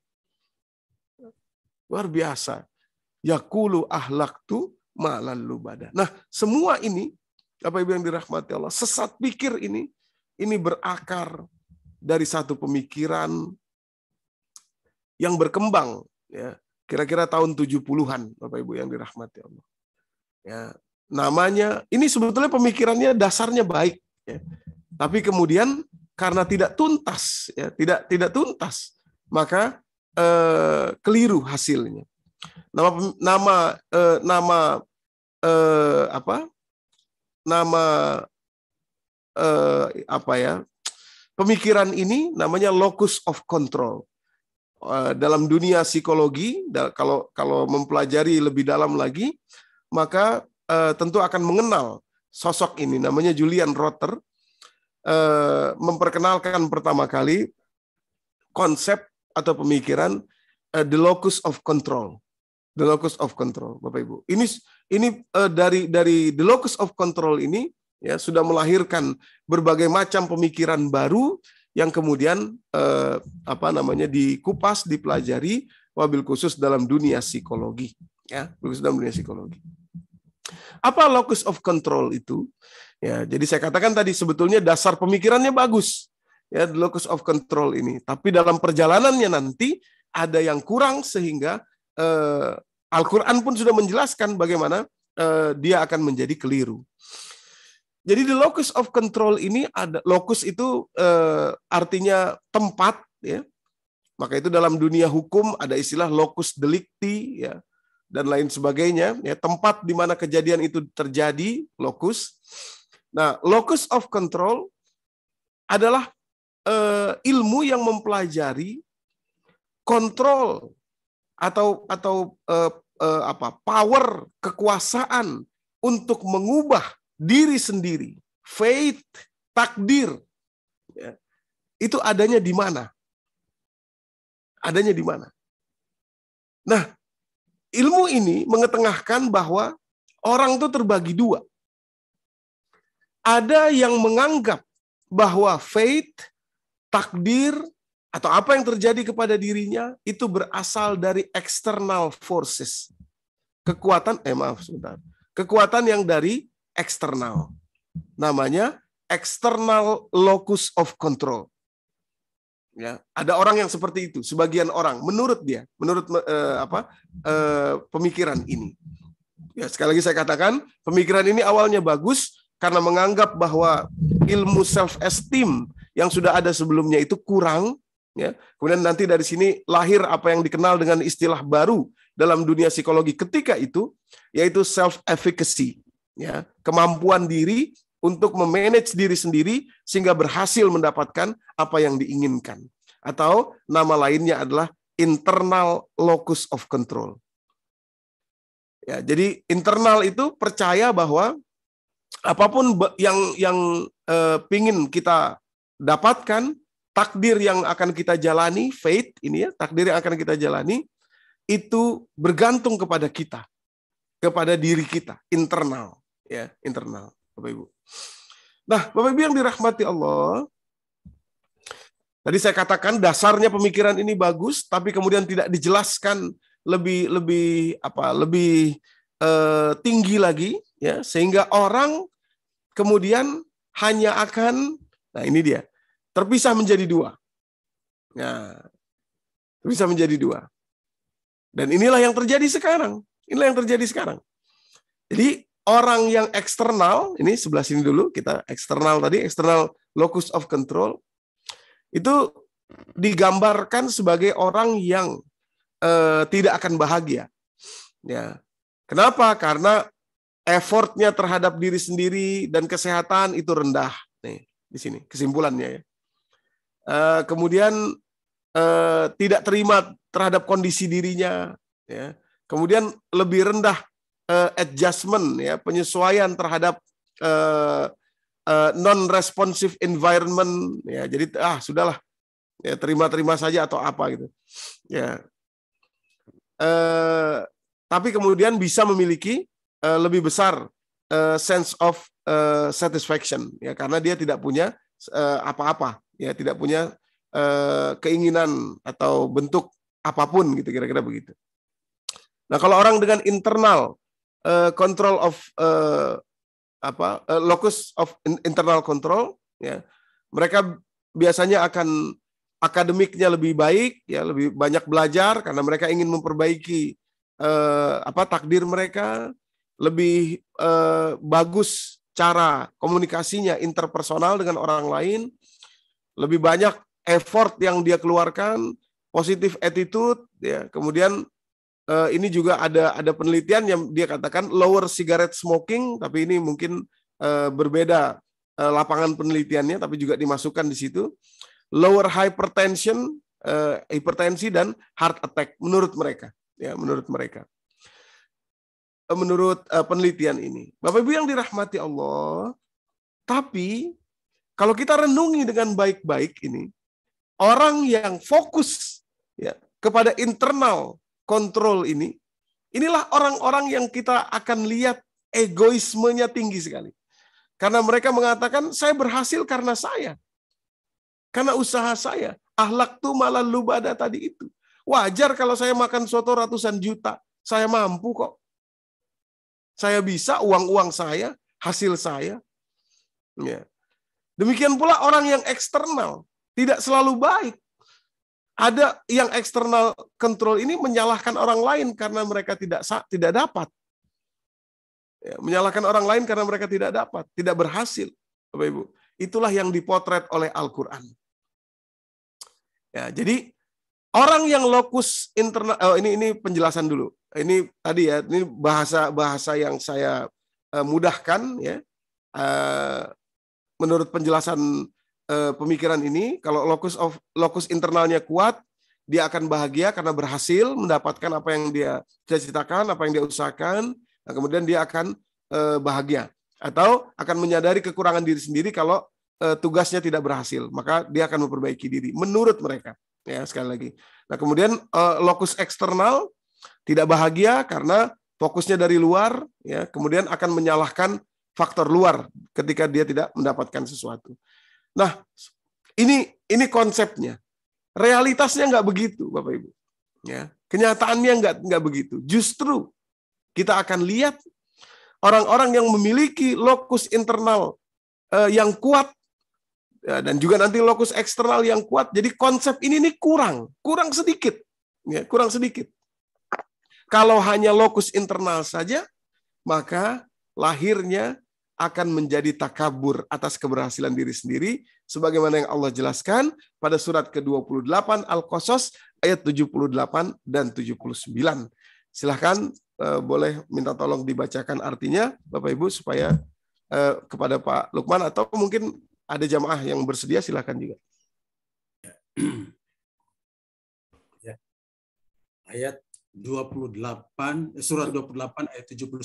Luar biasa. Yakulu ahlaktu malal lubada. Nah, semua ini Bapak Ibu yang dirahmati Allah, sesat pikir ini, ini berakar dari satu pemikiran yang berkembang ya kira-kira tahun 70-an Bapak Ibu yang dirahmati Allah. Ya, namanya ini sebetulnya pemikirannya dasarnya baik ya. Tapi kemudian karena tidak tuntas ya, tidak tidak tuntas, maka eh, keliru hasilnya. Nama nama eh, nama eh, apa? nama eh, apa ya pemikiran ini namanya locus of control eh, dalam dunia psikologi kalau kalau mempelajari lebih dalam lagi maka eh, tentu akan mengenal sosok ini namanya Julian Rotter eh, memperkenalkan pertama kali konsep atau pemikiran eh, the locus of control the locus of control, Bapak Ibu. Ini ini uh, dari dari the locus of control ini ya sudah melahirkan berbagai macam pemikiran baru yang kemudian uh, apa namanya dikupas, dipelajari wabil khusus dalam dunia psikologi, ya, khusus dalam dunia psikologi. Apa locus of control itu? Ya, jadi saya katakan tadi sebetulnya dasar pemikirannya bagus, ya, the locus of control ini. Tapi dalam perjalanannya nanti ada yang kurang sehingga eh, Al-Quran pun sudah menjelaskan bagaimana eh, dia akan menjadi keliru. Jadi di locus of control ini ada locus itu eh, artinya tempat ya. Maka itu dalam dunia hukum ada istilah locus delicti ya dan lain sebagainya ya tempat di mana kejadian itu terjadi locus. Nah, locus of control adalah eh, ilmu yang mempelajari kontrol atau atau uh, uh, apa power kekuasaan untuk mengubah diri sendiri faith takdir ya, itu adanya di mana adanya di mana nah ilmu ini mengetengahkan bahwa orang itu terbagi dua ada yang menganggap bahwa faith takdir atau apa yang terjadi kepada dirinya itu berasal dari external forces. Kekuatan, eh maaf sebentar. Kekuatan yang dari eksternal. Namanya external locus of control. Ya, ada orang yang seperti itu, sebagian orang menurut dia, menurut eh, apa eh, pemikiran ini. Ya, sekali lagi saya katakan, pemikiran ini awalnya bagus karena menganggap bahwa ilmu self esteem yang sudah ada sebelumnya itu kurang Ya. Kemudian nanti dari sini lahir apa yang dikenal dengan istilah baru dalam dunia psikologi ketika itu, yaitu self-efficacy. Ya. Kemampuan diri untuk memanage diri sendiri sehingga berhasil mendapatkan apa yang diinginkan. Atau nama lainnya adalah internal locus of control. Ya, jadi internal itu percaya bahwa apapun yang yang eh, pingin kita dapatkan takdir yang akan kita jalani, faith ini ya, takdir yang akan kita jalani itu bergantung kepada kita, kepada diri kita, internal ya, internal, Bapak Ibu. Nah, Bapak Ibu yang dirahmati Allah, tadi saya katakan dasarnya pemikiran ini bagus, tapi kemudian tidak dijelaskan lebih lebih apa lebih eh, tinggi lagi, ya sehingga orang kemudian hanya akan, nah ini dia, terpisah menjadi dua. Nah, terpisah menjadi dua. Dan inilah yang terjadi sekarang. Inilah yang terjadi sekarang. Jadi orang yang eksternal, ini sebelah sini dulu, kita eksternal tadi, eksternal locus of control, itu digambarkan sebagai orang yang eh, tidak akan bahagia. Ya. Kenapa? Karena effortnya terhadap diri sendiri dan kesehatan itu rendah. Nih, di sini kesimpulannya ya. Eh, kemudian uh, tidak terima terhadap kondisi dirinya, ya. kemudian lebih rendah uh, adjustment, ya penyesuaian terhadap uh, uh, non-responsive environment, ya. Jadi ah sudahlah, ya terima-terima saja atau apa gitu, ya. Uh, tapi kemudian bisa memiliki uh, lebih besar uh, sense of uh, satisfaction ya karena dia tidak punya apa-apa ya tidak punya eh, keinginan atau bentuk apapun gitu kira-kira begitu. Nah kalau orang dengan internal eh, control of eh, apa eh, locus of internal control ya mereka biasanya akan akademiknya lebih baik ya lebih banyak belajar karena mereka ingin memperbaiki eh, apa takdir mereka lebih eh, bagus cara komunikasinya interpersonal dengan orang lain lebih banyak effort yang dia keluarkan, positif attitude, ya. Kemudian eh, ini juga ada ada penelitian yang dia katakan lower cigarette smoking, tapi ini mungkin eh, berbeda eh, lapangan penelitiannya, tapi juga dimasukkan di situ. Lower hypertension, eh, hipertensi dan heart attack menurut mereka, ya menurut mereka. Menurut eh, penelitian ini, Bapak Ibu yang dirahmati Allah, tapi kalau kita renungi dengan baik-baik ini, orang yang fokus ya, kepada internal kontrol ini, inilah orang-orang yang kita akan lihat egoismenya tinggi sekali. Karena mereka mengatakan, saya berhasil karena saya. Karena usaha saya. Ahlak tuh malah lubada tadi itu. Wajar kalau saya makan soto ratusan juta. Saya mampu kok. Saya bisa, uang-uang saya, hasil saya. Ya. Demikian pula orang yang eksternal tidak selalu baik. Ada yang eksternal kontrol ini menyalahkan orang lain karena mereka tidak tidak dapat. Ya, menyalahkan orang lain karena mereka tidak dapat, tidak berhasil, Bapak Ibu. Itulah yang dipotret oleh Al-Qur'an. Ya, jadi orang yang lokus internal oh, eh, ini ini penjelasan dulu. Ini tadi ya, ini bahasa bahasa yang saya uh, mudahkan ya. Uh, menurut penjelasan uh, pemikiran ini, kalau locus of locus internalnya kuat, dia akan bahagia karena berhasil mendapatkan apa yang dia cita-citakan, apa yang dia usahakan, nah, kemudian dia akan uh, bahagia atau akan menyadari kekurangan diri sendiri kalau uh, tugasnya tidak berhasil, maka dia akan memperbaiki diri menurut mereka. Ya, sekali lagi. Nah, kemudian uh, locus eksternal tidak bahagia karena fokusnya dari luar ya kemudian akan menyalahkan faktor luar ketika dia tidak mendapatkan sesuatu. Nah, ini ini konsepnya. Realitasnya nggak begitu, Bapak Ibu. Ya, kenyataannya nggak nggak begitu. Justru kita akan lihat orang-orang yang memiliki lokus internal eh, yang kuat ya, dan juga nanti lokus eksternal yang kuat. Jadi konsep ini nih kurang, kurang sedikit, ya, kurang sedikit. Kalau hanya lokus internal saja, maka lahirnya akan menjadi takabur atas keberhasilan diri sendiri sebagaimana yang Allah jelaskan pada surat ke-28 Al-Qasas ayat 78 dan 79. Silahkan eh, boleh minta tolong dibacakan artinya Bapak Ibu supaya eh, kepada Pak Lukman atau mungkin ada jamaah yang bersedia silahkan juga. Ya. Ayat 28 eh, surat 28 ayat 79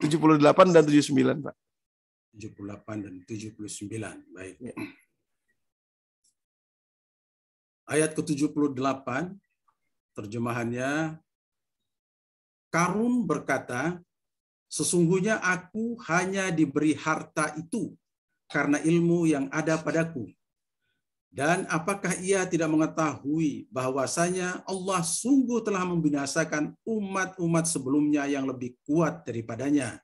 78 dan 79, Pak. 78 dan 79. Baik. Ya. Ayat ke-78 terjemahannya Karun berkata, "Sesungguhnya aku hanya diberi harta itu karena ilmu yang ada padaku. Dan apakah ia tidak mengetahui bahwasanya Allah sungguh telah membinasakan umat-umat sebelumnya yang lebih kuat daripadanya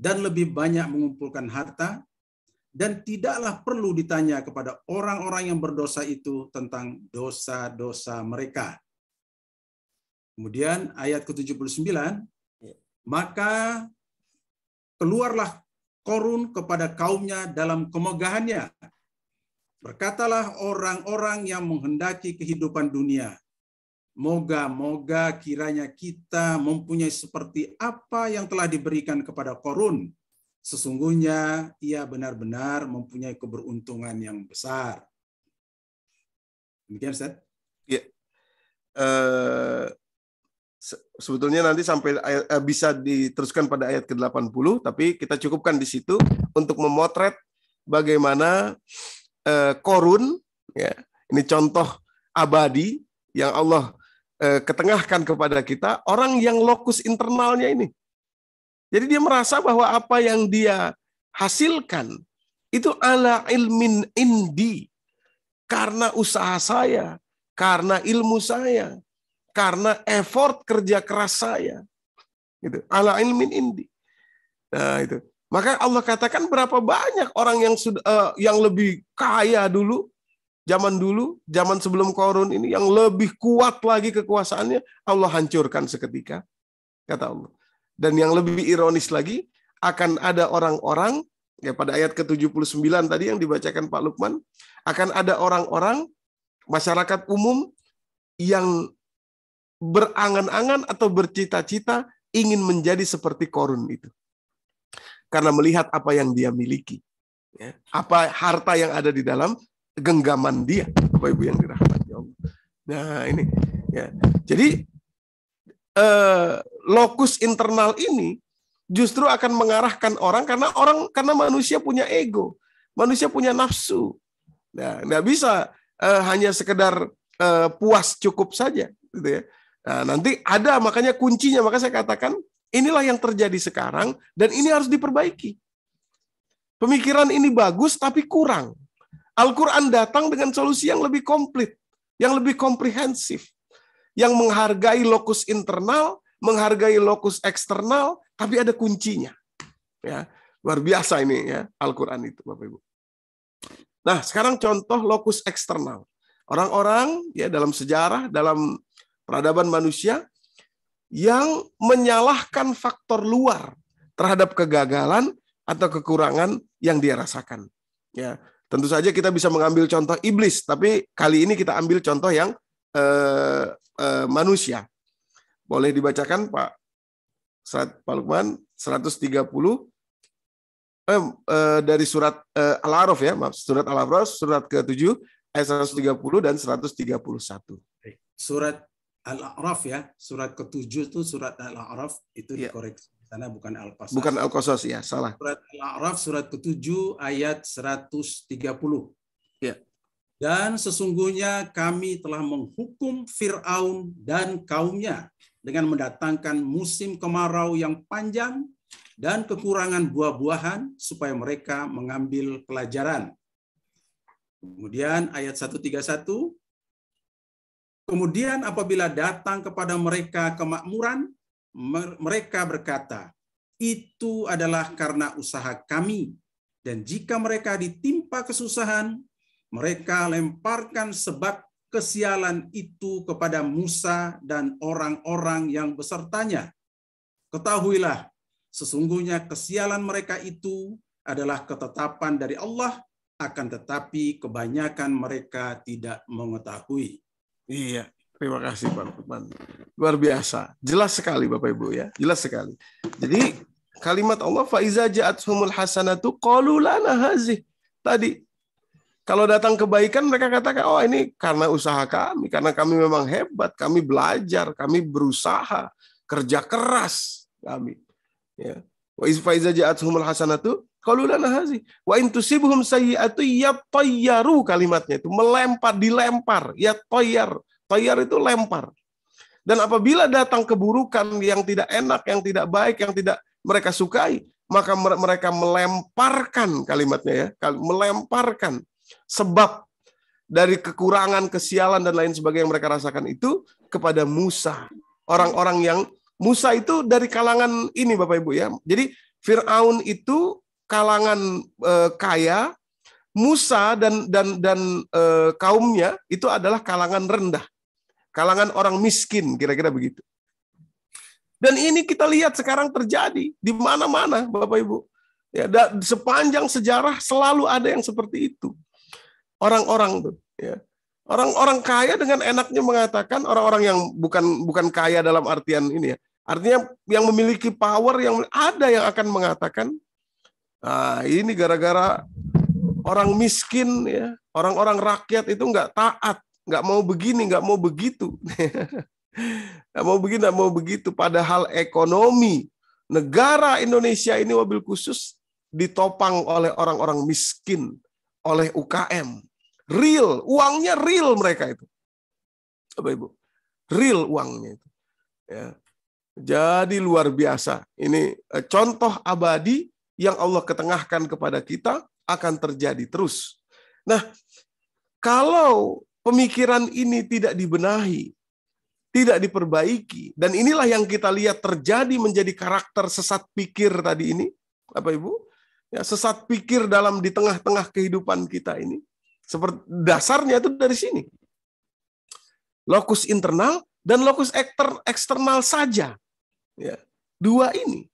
dan lebih banyak mengumpulkan harta dan tidaklah perlu ditanya kepada orang-orang yang berdosa itu tentang dosa-dosa mereka. Kemudian ayat ke-79, ya. maka keluarlah Korun kepada kaumnya dalam kemegahannya Berkatalah orang-orang yang menghendaki kehidupan dunia, moga-moga kiranya kita mempunyai seperti apa yang telah diberikan kepada Korun. Sesungguhnya ia benar-benar mempunyai keberuntungan yang besar. Demikian, Seth. Ya. Uh, sebetulnya nanti sampai ayat, uh, bisa diteruskan pada ayat ke-80, tapi kita cukupkan di situ untuk memotret bagaimana uh, Eh, korun, ya, ini contoh abadi yang Allah uh, ketengahkan kepada kita, orang yang lokus internalnya ini. Jadi dia merasa bahwa apa yang dia hasilkan itu ala ilmin indi karena usaha saya, karena ilmu saya, karena effort kerja keras saya. Gitu. Ala ilmin indi. Nah, itu. Maka Allah katakan berapa banyak orang yang sudah uh, yang lebih kaya dulu zaman dulu, zaman sebelum korun ini yang lebih kuat lagi kekuasaannya Allah hancurkan seketika kata Allah. Dan yang lebih ironis lagi akan ada orang-orang ya pada ayat ke-79 tadi yang dibacakan Pak Lukman akan ada orang-orang masyarakat umum yang berangan-angan atau bercita-cita ingin menjadi seperti korun itu karena melihat apa yang dia miliki. Ya. Apa harta yang ada di dalam genggaman dia. Bapak Ibu yang dirahmati Allah. Nah ini. ya Jadi eh, lokus internal ini justru akan mengarahkan orang karena orang karena manusia punya ego, manusia punya nafsu. Nah, nggak bisa eh, hanya sekedar eh, puas cukup saja, gitu ya. Nah, nanti ada makanya kuncinya maka saya katakan Inilah yang terjadi sekarang dan ini harus diperbaiki. Pemikiran ini bagus tapi kurang. Al-Quran datang dengan solusi yang lebih komplit, yang lebih komprehensif, yang menghargai lokus internal, menghargai lokus eksternal, tapi ada kuncinya. Ya, luar biasa ini ya Al-Quran itu Bapak Ibu. Nah, sekarang contoh lokus eksternal. Orang-orang ya dalam sejarah, dalam peradaban manusia yang menyalahkan faktor luar terhadap kegagalan atau kekurangan yang dia rasakan. Ya, tentu saja kita bisa mengambil contoh iblis, tapi kali ini kita ambil contoh yang eh, eh, manusia. Boleh dibacakan Pak Pak Lukman 130 eh, eh, dari surat eh, Al-Araf ya, maaf, surat Al-Araf surat ke-7 ayat 130 dan 131. Surat Al-A'raf ya, surat ke-7 itu surat Al-A'raf itu ya. dikoreksi sana bukan Al-Qasas. Bukan Al-Qasas ya, salah. Surat Al-A'raf surat ke-7 ayat 130. Ya. Dan sesungguhnya kami telah menghukum Fir'aun dan kaumnya dengan mendatangkan musim kemarau yang panjang dan kekurangan buah-buahan supaya mereka mengambil pelajaran. Kemudian ayat 131, Kemudian apabila datang kepada mereka kemakmuran, mereka berkata, itu adalah karena usaha kami. Dan jika mereka ditimpa kesusahan, mereka lemparkan sebab kesialan itu kepada Musa dan orang-orang yang besertanya. Ketahuilah, sesungguhnya kesialan mereka itu adalah ketetapan dari Allah, akan tetapi kebanyakan mereka tidak mengetahui. Iya, terima kasih Pak Lukman. Luar biasa. Jelas sekali Bapak Ibu ya, jelas sekali. Jadi kalimat Allah faiza humul hasanatu qalu lana hazih. Tadi kalau datang kebaikan mereka katakan oh ini karena usaha kami, karena kami memang hebat, kami belajar, kami berusaha, kerja keras kami. Ya. Wa faiza humul hasanatu kalau lana hazi. Wa intusibhum ya yatayyaru kalimatnya itu melempar, dilempar, ya toyar. Toyar itu lempar. Dan apabila datang keburukan yang tidak enak, yang tidak baik, yang tidak mereka sukai, maka mereka melemparkan kalimatnya ya, melemparkan sebab dari kekurangan, kesialan dan lain sebagainya yang mereka rasakan itu kepada Musa. Orang-orang yang Musa itu dari kalangan ini Bapak Ibu ya. Jadi Firaun itu kalangan uh, kaya, Musa dan dan dan uh, kaumnya itu adalah kalangan rendah, kalangan orang miskin, kira-kira begitu. Dan ini kita lihat sekarang terjadi di mana-mana, Bapak Ibu. Ya, da, sepanjang sejarah selalu ada yang seperti itu. Orang-orang tuh, ya. Orang-orang kaya dengan enaknya mengatakan orang-orang yang bukan bukan kaya dalam artian ini ya. Artinya yang memiliki power yang ada yang akan mengatakan Nah, ini gara-gara orang miskin ya, orang-orang rakyat itu nggak taat, nggak mau begini, nggak mau begitu, nggak mau begini, nggak mau begitu. Padahal ekonomi negara Indonesia ini wabil khusus ditopang oleh orang-orang miskin, oleh UKM, real, uangnya real mereka itu, apa Ibu, real uangnya itu. Ya. Jadi luar biasa. Ini eh, contoh abadi yang Allah ketengahkan kepada kita akan terjadi terus. Nah, kalau pemikiran ini tidak dibenahi, tidak diperbaiki, dan inilah yang kita lihat terjadi menjadi karakter sesat pikir tadi ini, apa Ibu, ya, sesat pikir dalam di tengah-tengah kehidupan kita ini. Seperti dasarnya itu dari sini. Lokus internal dan lokus eksternal saja. Ya, dua ini.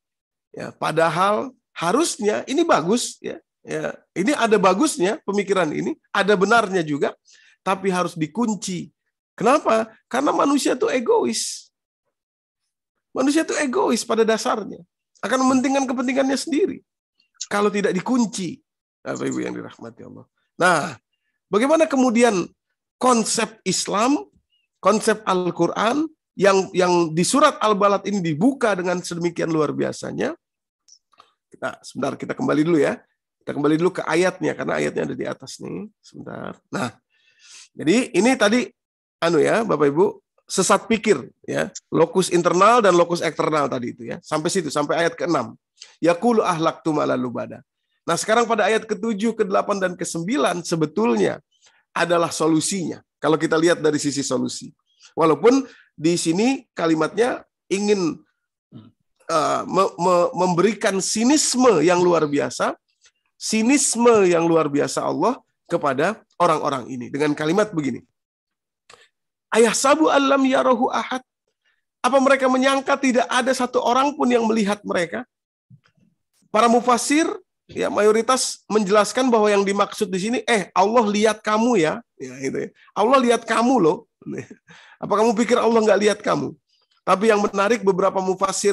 Ya, padahal harusnya ini bagus ya. Ya, ini ada bagusnya pemikiran ini, ada benarnya juga, tapi harus dikunci. Kenapa? Karena manusia itu egois. Manusia itu egois pada dasarnya, akan mementingkan kepentingannya sendiri. Kalau tidak dikunci, apa Ibu yang dirahmati Allah. Nah, bagaimana kemudian konsep Islam, konsep Al-Qur'an yang yang di surat Al-Balad ini dibuka dengan sedemikian luar biasanya, kita sebentar kita kembali dulu ya. Kita kembali dulu ke ayatnya karena ayatnya ada di atas nih. Sebentar. Nah, jadi ini tadi anu ya Bapak Ibu sesat pikir ya lokus internal dan lokus eksternal tadi itu ya sampai situ sampai ayat ke-6 yaqulu ahlaktu malalubada nah sekarang pada ayat ke-7 ke-8 dan ke-9 sebetulnya adalah solusinya kalau kita lihat dari sisi solusi walaupun di sini kalimatnya ingin Eh, me me memberikan sinisme yang luar biasa, sinisme yang luar biasa Allah kepada orang-orang ini dengan kalimat begini. Ayah sabu alam yarohu ahad. Apa mereka menyangka tidak ada satu orang pun yang melihat mereka? Para mufasir ya mayoritas menjelaskan bahwa yang dimaksud di sini eh Allah lihat kamu ya, ya gitu ya. Allah lihat kamu loh. Apa kamu pikir Allah nggak lihat kamu? Tapi yang menarik beberapa mufasir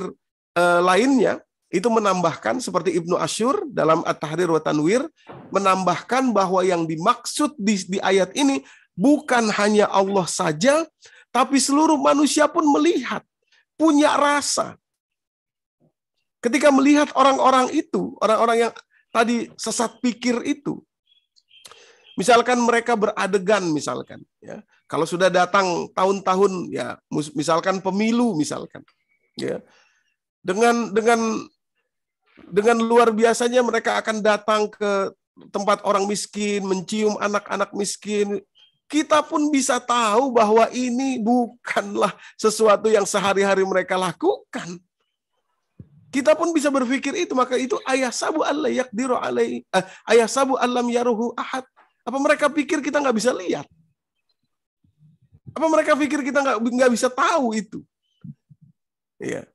Eh, lainnya itu menambahkan seperti Ibnu Asyur dalam At-Tahrir wa Tanwir menambahkan bahwa yang dimaksud di, di ayat ini bukan hanya Allah saja tapi seluruh manusia pun melihat punya rasa ketika melihat orang-orang itu orang-orang yang tadi sesat pikir itu misalkan mereka beradegan misalkan ya kalau sudah datang tahun-tahun ya misalkan pemilu misalkan ya dengan dengan dengan luar biasanya mereka akan datang ke tempat orang miskin, mencium anak-anak miskin. Kita pun bisa tahu bahwa ini bukanlah sesuatu yang sehari-hari mereka lakukan. Kita pun bisa berpikir itu, maka itu ayah sabu Allah yakdiru alai, eh, ayah sabu alam yaruhu ahad. Apa mereka pikir kita nggak bisa lihat? Apa mereka pikir kita nggak nggak bisa tahu itu? Iya.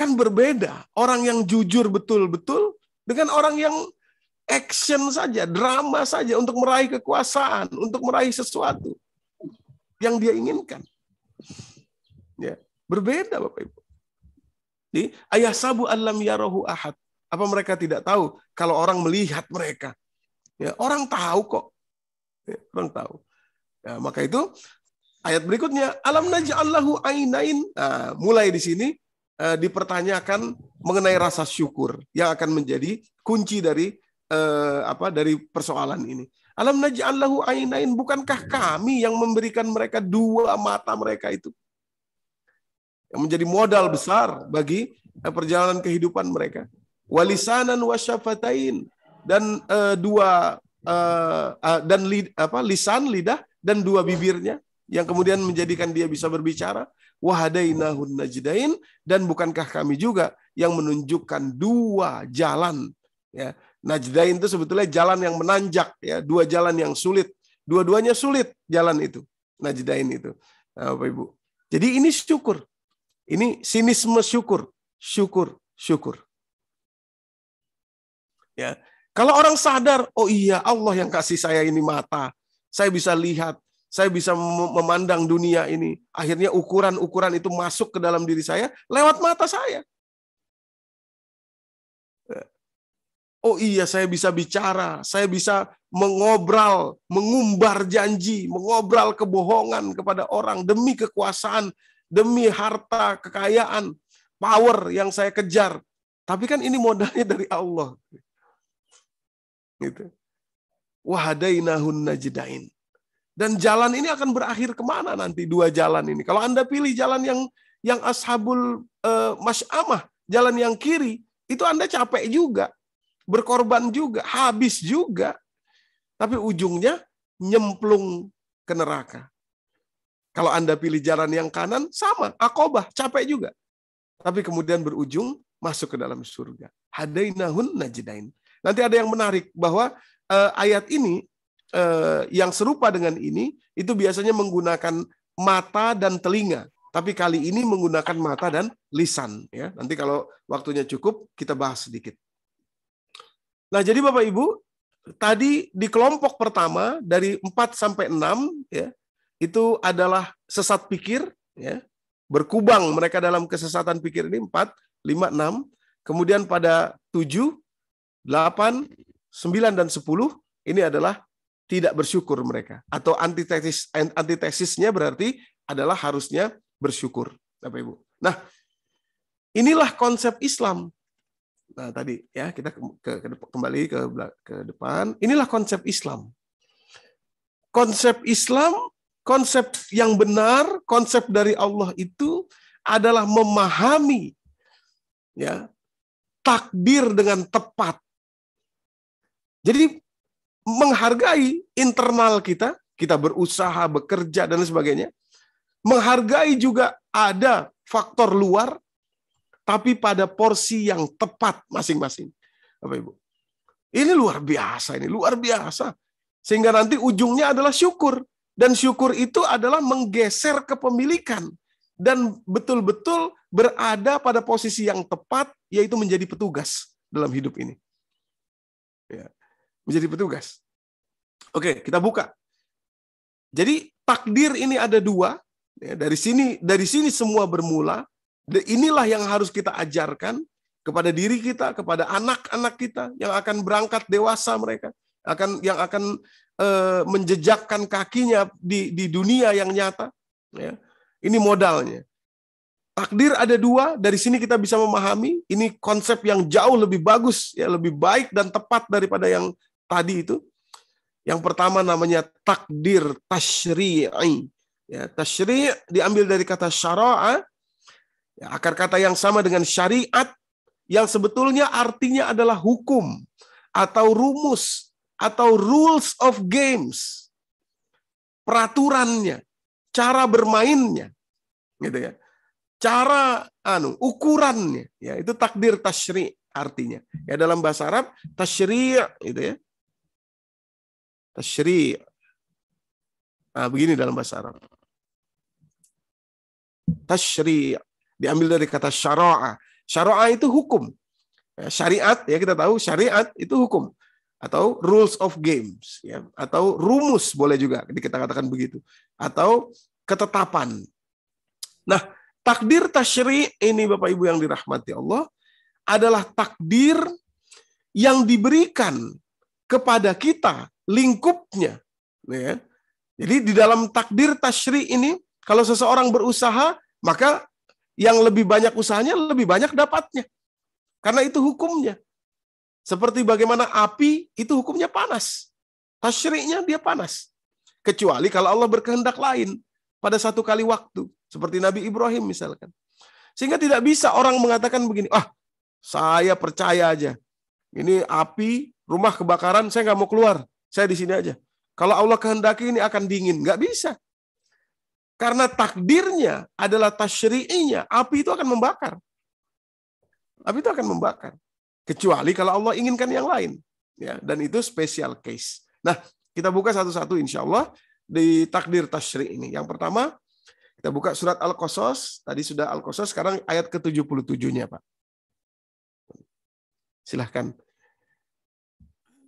Kan berbeda. Orang yang jujur betul-betul dengan orang yang action saja, drama saja untuk meraih kekuasaan, untuk meraih sesuatu yang dia inginkan. Ya, berbeda Bapak Ibu. Di ayah sabu alam yarohu ahad. Apa mereka tidak tahu kalau orang melihat mereka? Ya, orang tahu kok. Ya, orang tahu. Ya, maka itu ayat berikutnya alam naj'allahu ainain. Nah, mulai di sini uh, dipertanyakan mengenai rasa syukur yang akan menjadi kunci dari uh, apa dari persoalan ini. Alam lahu ainain bukankah kami yang memberikan mereka dua mata mereka itu? Yang menjadi modal besar bagi eh, perjalanan kehidupan mereka. Walisanan wasyafatain dan uh, dua uh, uh, dan lid, apa lisan lidah dan dua bibirnya yang kemudian menjadikan dia bisa berbicara wahadainahun najdain dan bukankah kami juga yang menunjukkan dua jalan ya najdain itu sebetulnya jalan yang menanjak ya dua jalan yang sulit dua-duanya sulit jalan itu najdain itu nah, Bapak Ibu jadi ini syukur ini sinisme syukur syukur syukur ya kalau orang sadar oh iya Allah yang kasih saya ini mata saya bisa lihat saya bisa memandang dunia ini. Akhirnya ukuran-ukuran itu masuk ke dalam diri saya lewat mata saya. Oh iya, saya bisa bicara, saya bisa mengobral, mengumbar janji, mengobral kebohongan kepada orang demi kekuasaan, demi harta, kekayaan, power yang saya kejar. Tapi kan ini modalnya dari Allah. Gitu. Wahadainahun najdain dan jalan ini akan berakhir kemana nanti dua jalan ini? Kalau Anda pilih jalan yang yang ashabul eh, masyamah, jalan yang kiri, itu Anda capek juga, berkorban juga, habis juga. Tapi ujungnya nyemplung ke neraka. Kalau Anda pilih jalan yang kanan, sama, akobah, capek juga. Tapi kemudian berujung masuk ke dalam surga. Hadainahun najidain. Nanti ada yang menarik bahwa eh, ayat ini eh, yang serupa dengan ini itu biasanya menggunakan mata dan telinga tapi kali ini menggunakan mata dan lisan ya nanti kalau waktunya cukup kita bahas sedikit nah jadi bapak ibu tadi di kelompok pertama dari 4 sampai 6 ya itu adalah sesat pikir ya berkubang mereka dalam kesesatan pikir ini 4 5 6 kemudian pada 7 8 9 dan 10 ini adalah tidak bersyukur mereka atau antitesis antitesisnya berarti adalah harusnya bersyukur Bapak Ibu. Nah, inilah konsep Islam. Nah, tadi ya kita ke, ke, kembali ke ke depan. Inilah konsep Islam. Konsep Islam, konsep yang benar, konsep dari Allah itu adalah memahami ya takdir dengan tepat. Jadi menghargai internal kita, kita berusaha, bekerja, dan sebagainya. Menghargai juga ada faktor luar, tapi pada porsi yang tepat masing-masing. Bapak Ibu. Ini luar biasa, ini luar biasa. Sehingga nanti ujungnya adalah syukur. Dan syukur itu adalah menggeser kepemilikan. Dan betul-betul berada pada posisi yang tepat, yaitu menjadi petugas dalam hidup ini. Ya menjadi petugas. Oke, kita buka. Jadi takdir ini ada dua. Ya, dari sini dari sini semua bermula. Inilah yang harus kita ajarkan kepada diri kita, kepada anak-anak kita yang akan berangkat dewasa mereka, akan yang akan e, menjejakkan kakinya di di dunia yang nyata. Ya. Ini modalnya. Takdir ada dua, dari sini kita bisa memahami ini konsep yang jauh lebih bagus, ya lebih baik dan tepat daripada yang tadi itu yang pertama namanya takdir tasyri'i. Ya, tasyri' diambil dari kata syara'a, ya, akar kata yang sama dengan syariat, yang sebetulnya artinya adalah hukum, atau rumus, atau rules of games. Peraturannya, cara bermainnya. gitu ya Cara, anu, ukurannya. ya Itu takdir tasyri' artinya. Ya, dalam bahasa Arab, tasyri' gitu ya Tashrih, Nah, begini dalam bahasa Arab. Tashrih diambil dari kata syara'a. Syara'a itu hukum. Ya, syariat ya kita tahu syariat itu hukum atau rules of games ya atau rumus boleh juga kita katakan begitu atau ketetapan. Nah, takdir tashrih ini Bapak Ibu yang dirahmati Allah adalah takdir yang diberikan kepada kita lingkupnya. Ya. Jadi di dalam takdir tashri ini, kalau seseorang berusaha, maka yang lebih banyak usahanya lebih banyak dapatnya. Karena itu hukumnya. Seperti bagaimana api itu hukumnya panas. Tasyri-nya dia panas. Kecuali kalau Allah berkehendak lain pada satu kali waktu. Seperti Nabi Ibrahim misalkan. Sehingga tidak bisa orang mengatakan begini, ah saya percaya aja. Ini api, rumah kebakaran, saya nggak mau keluar. Saya di sini aja. Kalau Allah kehendaki ini akan dingin, nggak bisa. Karena takdirnya adalah tasyri'inya, api itu akan membakar. Api itu akan membakar. Kecuali kalau Allah inginkan yang lain. ya Dan itu special case. Nah, kita buka satu-satu insya Allah di takdir tasyri' ini. Yang pertama, kita buka surat Al-Qasas. Tadi sudah Al-Qasas, sekarang ayat ke-77-nya, Pak. Silahkan.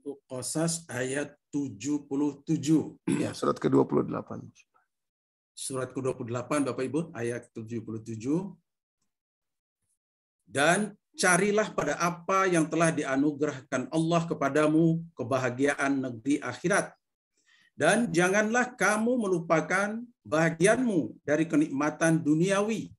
Qasas ayat 77. Ya, surat ke-28. Surat ke-28 Bapak Ibu ayat 77. Dan carilah pada apa yang telah dianugerahkan Allah kepadamu kebahagiaan negeri akhirat. Dan janganlah kamu melupakan bagianmu dari kenikmatan duniawi.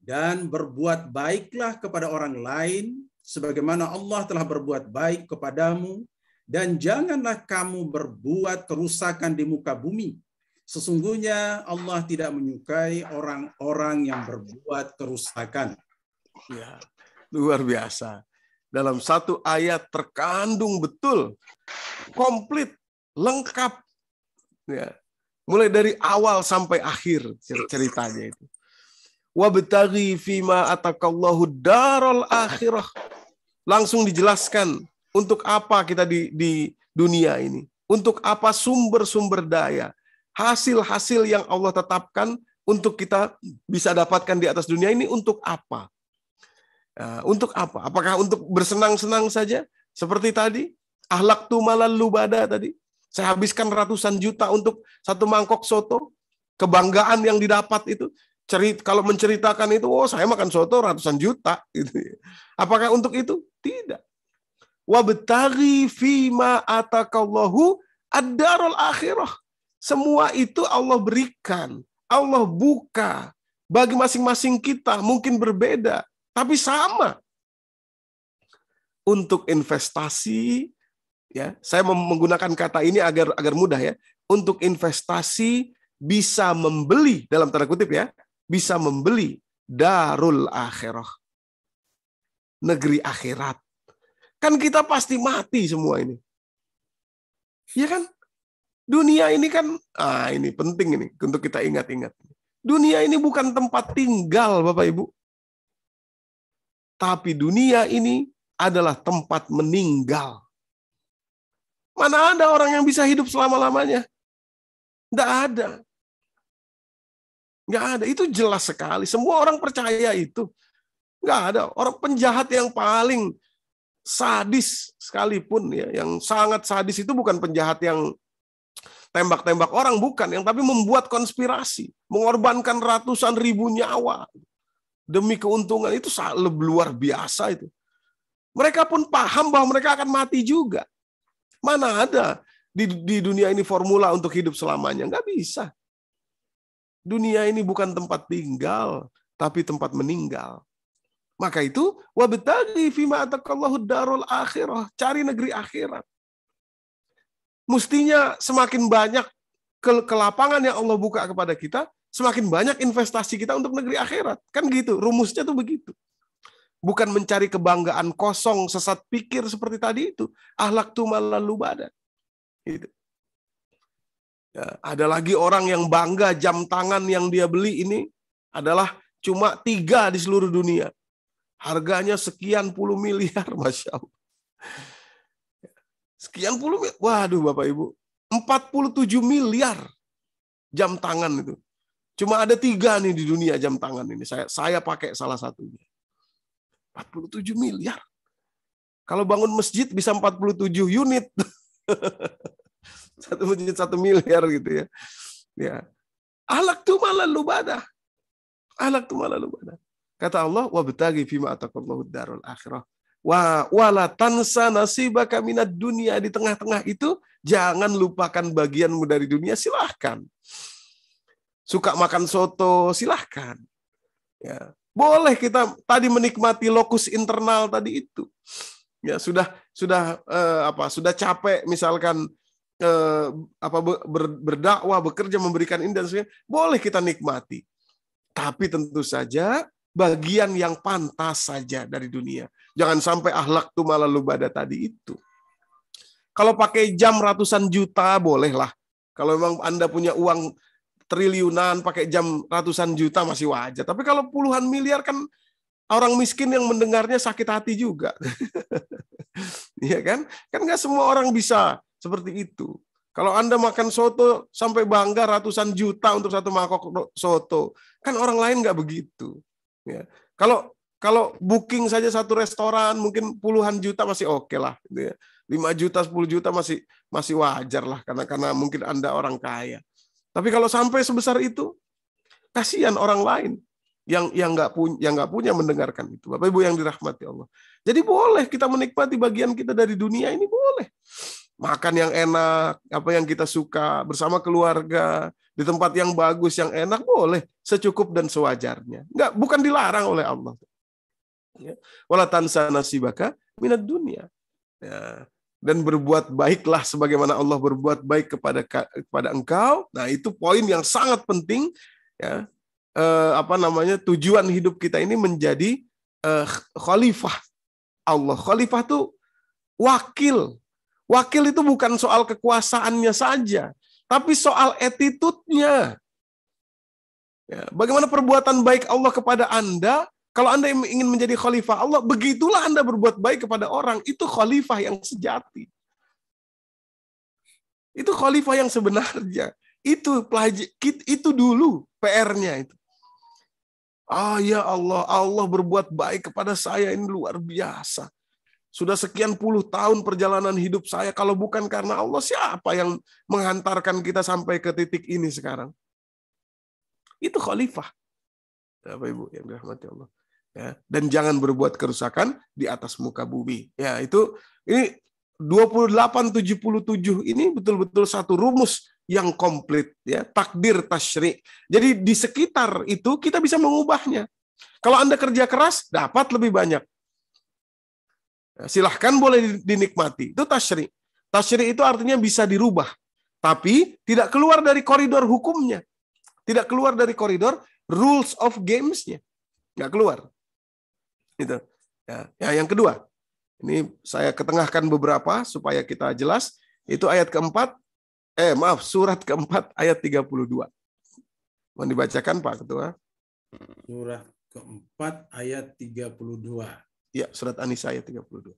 Dan berbuat baiklah kepada orang lain sebagaimana Allah telah berbuat baik kepadamu dan janganlah kamu berbuat kerusakan di muka bumi. Sesungguhnya Allah tidak menyukai orang-orang yang berbuat kerusakan. Ya, luar biasa. Dalam satu ayat terkandung betul, komplit, lengkap. Ya, mulai dari awal sampai akhir ceritanya itu. Wabtaghi fima atakallahu daral akhirah. Langsung dijelaskan untuk apa kita di, di dunia ini? Untuk apa sumber-sumber daya? Hasil-hasil yang Allah tetapkan untuk kita bisa dapatkan di atas dunia ini untuk apa? Eh, untuk apa? Apakah untuk bersenang-senang saja? Seperti tadi, ahlak tumalal lubada tadi. Saya habiskan ratusan juta untuk satu mangkok soto. Kebanggaan yang didapat itu cerit kalau menceritakan itu oh saya makan soto ratusan juta gitu ya. apakah untuk itu tidak Wabtaghi fima atakallahu ad-darul akhirah. Semua itu Allah berikan, Allah buka bagi masing-masing kita mungkin berbeda, tapi sama. Untuk investasi, ya, saya menggunakan kata ini agar agar mudah ya. Untuk investasi bisa membeli dalam tanda kutip ya, bisa membeli darul akhirah. Negeri akhirat Kan kita pasti mati semua ini. ya kan? Dunia ini kan, ah ini penting ini untuk kita ingat-ingat. Dunia ini bukan tempat tinggal Bapak Ibu. Tapi dunia ini adalah tempat meninggal. Mana ada orang yang bisa hidup selama-lamanya? Tidak ada. Nggak ada. Itu jelas sekali. Semua orang percaya itu. Nggak ada. Orang penjahat yang paling sadis sekalipun ya, yang sangat sadis itu bukan penjahat yang tembak-tembak orang bukan, yang tapi membuat konspirasi, mengorbankan ratusan ribu nyawa demi keuntungan itu luar biasa itu. Mereka pun paham bahwa mereka akan mati juga. Mana ada di, di dunia ini formula untuk hidup selamanya? Nggak bisa. Dunia ini bukan tempat tinggal, tapi tempat meninggal. Maka itu wabtagi fima atakallahu darul akhirah, cari negeri akhirat. Mestinya semakin banyak kelapangan yang Allah buka kepada kita, semakin banyak investasi kita untuk negeri akhirat. Kan gitu, rumusnya tuh begitu. Bukan mencari kebanggaan kosong, sesat pikir seperti tadi itu. Ahlak tuh badan. Gitu. Ya, ada lagi orang yang bangga jam tangan yang dia beli ini adalah cuma tiga di seluruh dunia. Harganya sekian puluh miliar, Masya Allah. Sekian puluh miliar. Waduh Bapak Ibu, 47 miliar jam tangan itu. Cuma ada tiga nih di dunia jam tangan ini. Saya saya pakai salah satunya. 47 miliar. Kalau bangun masjid bisa 47 unit. satu masjid satu miliar gitu ya. Ya. Alak tuh malah lubada. Alat tuh malah lubada. Kata Allah, betagi fima atakallahu darul akhirah. Wa wala tansa nasibaka minat dunia di tengah-tengah itu jangan lupakan bagianmu dari dunia silahkan. Suka makan soto silahkan. Ya. Boleh kita tadi menikmati lokus internal tadi itu. Ya sudah sudah eh, apa sudah capek misalkan eh, apa ber, berdakwah bekerja memberikan ini dan sebagainya boleh kita nikmati tapi tentu saja bagian yang pantas saja dari dunia. Jangan sampai ahlak tuh malah lubada tadi itu. Kalau pakai jam ratusan juta bolehlah. Kalau memang Anda punya uang triliunan, pakai jam ratusan juta masih wajar. Tapi kalau puluhan miliar kan orang miskin yang mendengarnya sakit hati juga. Iya kan? Kan nggak semua orang bisa seperti itu. Kalau Anda makan soto sampai bangga ratusan juta untuk satu mangkok soto. Kan orang lain nggak begitu. Ya. Kalau kalau booking saja satu restoran mungkin puluhan juta masih oke okay lah. Gitu ya. 5 juta, 10 juta masih masih wajar lah karena karena mungkin Anda orang kaya. Tapi kalau sampai sebesar itu, kasihan orang lain yang yang nggak punya yang nggak punya mendengarkan itu bapak ibu yang dirahmati Allah jadi boleh kita menikmati bagian kita dari dunia ini boleh makan yang enak, apa yang kita suka, bersama keluarga, di tempat yang bagus, yang enak, boleh secukup dan sewajarnya. Enggak, bukan dilarang oleh Allah. Ya. Wala tansa nasibaka minat dunia. Ya. Dan berbuat baiklah sebagaimana Allah berbuat baik kepada kepada engkau. Nah itu poin yang sangat penting. Ya. Eh, apa namanya tujuan hidup kita ini menjadi eh, khalifah Allah. Khalifah tuh wakil Wakil itu bukan soal kekuasaannya saja, tapi soal attitude Ya, bagaimana perbuatan baik Allah kepada Anda? Kalau Anda ingin menjadi khalifah Allah, begitulah Anda berbuat baik kepada orang. Itu khalifah yang sejati. Itu khalifah yang sebenarnya. Itu pelajari, itu dulu PR-nya itu. Ah oh, ya Allah, Allah berbuat baik kepada saya ini luar biasa. Sudah sekian puluh tahun perjalanan hidup saya, kalau bukan karena Allah, siapa yang menghantarkan kita sampai ke titik ini sekarang? Itu khalifah. Bapak Ibu yang dirahmati Allah. Ya, dan jangan berbuat kerusakan di atas muka bumi. Ya, itu ini 2877 ini betul-betul satu rumus yang komplit ya, takdir tasyri. Jadi di sekitar itu kita bisa mengubahnya. Kalau Anda kerja keras dapat lebih banyak. Ya, silahkan boleh dinikmati. Itu tasyri. Tasyri itu artinya bisa dirubah. Tapi tidak keluar dari koridor hukumnya. Tidak keluar dari koridor rules of games-nya. Nggak keluar. Gitu. Ya. ya, yang kedua. Ini saya ketengahkan beberapa supaya kita jelas. Itu ayat keempat. Eh, maaf, surat keempat ayat 32. Mau dibacakan Pak Ketua? surat keempat ayat 32. Ya, surat An-Nisa ayat 32.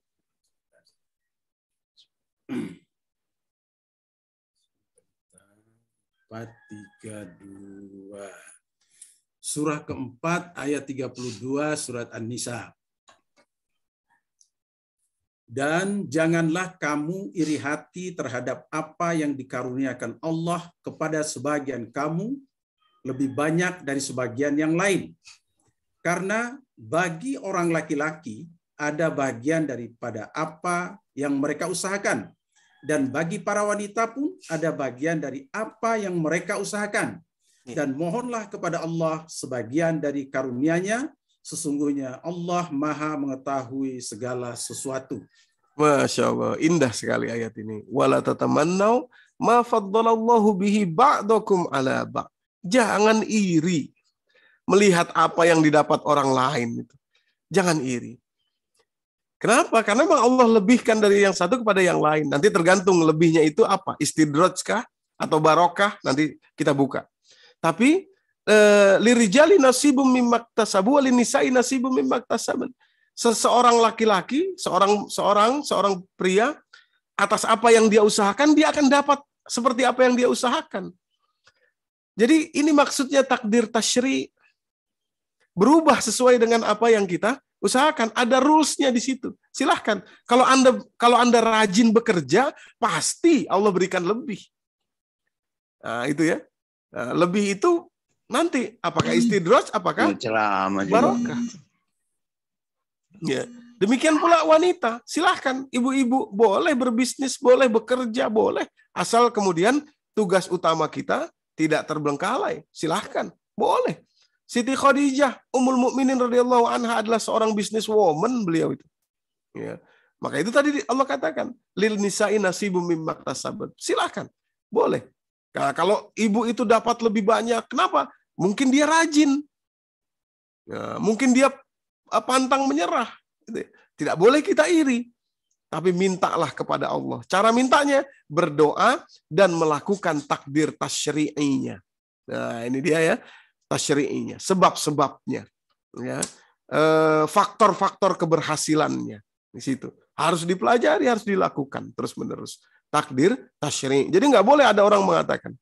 Empat, tiga, dua. Surah keempat ayat 32 surat An-Nisa. Dan janganlah kamu iri hati terhadap apa yang dikaruniakan Allah kepada sebagian kamu lebih banyak dari sebagian yang lain. Karena bagi orang laki-laki ada bagian daripada apa yang mereka usahakan dan bagi para wanita pun ada bagian dari apa yang mereka usahakan hmm. dan mohonlah kepada Allah sebagian dari karunia-Nya sesungguhnya Allah Maha mengetahui segala sesuatu. Masya Allah, indah sekali ayat ini. Wala tatamannau ma faddalallahu bihi ba'dakum ala ba' Jangan iri melihat apa yang didapat orang lain. Jangan iri. Kenapa? Karena memang Allah lebihkan dari yang satu kepada yang lain. Nanti tergantung lebihnya itu apa, istidroj atau barokah, nanti kita buka. Tapi eh, lirijali nasibum mimaktasabu, walinisai nasibum mimmaktasabun. Seseorang laki-laki, seorang seorang seorang pria atas apa yang dia usahakan dia akan dapat seperti apa yang dia usahakan. Jadi ini maksudnya takdir tasyri berubah sesuai dengan apa yang kita usahakan. Ada rules-nya di situ. Silahkan. Kalau Anda kalau Anda rajin bekerja, pasti Allah berikan lebih. Nah, itu ya. Nah, lebih itu nanti apakah hmm. istidroj, apakah barokah. Ya. Demikian pula wanita, silahkan ibu-ibu boleh berbisnis, boleh bekerja, boleh asal kemudian tugas utama kita tidak terbengkalai. Silahkan, boleh. Siti Khadijah umul Mukminin radhiyallahu anha adalah seorang bisnis woman beliau itu. Ya. Maka itu tadi Allah katakan, lil nisa'i nasibum mimma tasabat. Silakan. Boleh. Nah, kalau ibu itu dapat lebih banyak, kenapa? Mungkin dia rajin. Ya, mungkin dia eh, pantang menyerah. Gitu. Tidak boleh kita iri. Tapi mintalah kepada Allah. Cara mintanya berdoa dan melakukan takdir tasyri'inya. Nah, ini dia ya tasyri'inya, sebab-sebabnya, ya. Eh, faktor-faktor keberhasilannya di situ. Harus dipelajari, harus dilakukan terus-menerus. Takdir tasyri'. Jadi nggak boleh ada orang mengatakan,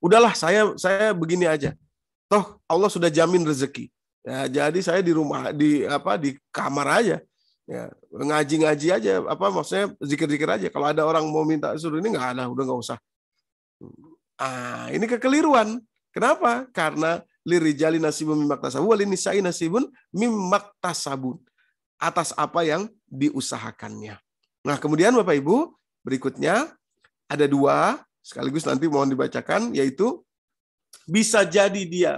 "Udahlah, saya saya begini aja." Toh Allah sudah jamin rezeki. Ya, jadi saya di rumah di apa di kamar aja ya ngaji-ngaji aja apa maksudnya zikir-zikir aja kalau ada orang mau minta suruh ini nggak ada udah nggak usah hmm. ah ini kekeliruan Kenapa? Karena lirijali nasibun mimak tasabun, walinisai nasibun mimak tasabun. Atas apa yang diusahakannya. Nah kemudian Bapak Ibu, berikutnya ada dua, sekaligus nanti mohon dibacakan, yaitu bisa jadi dia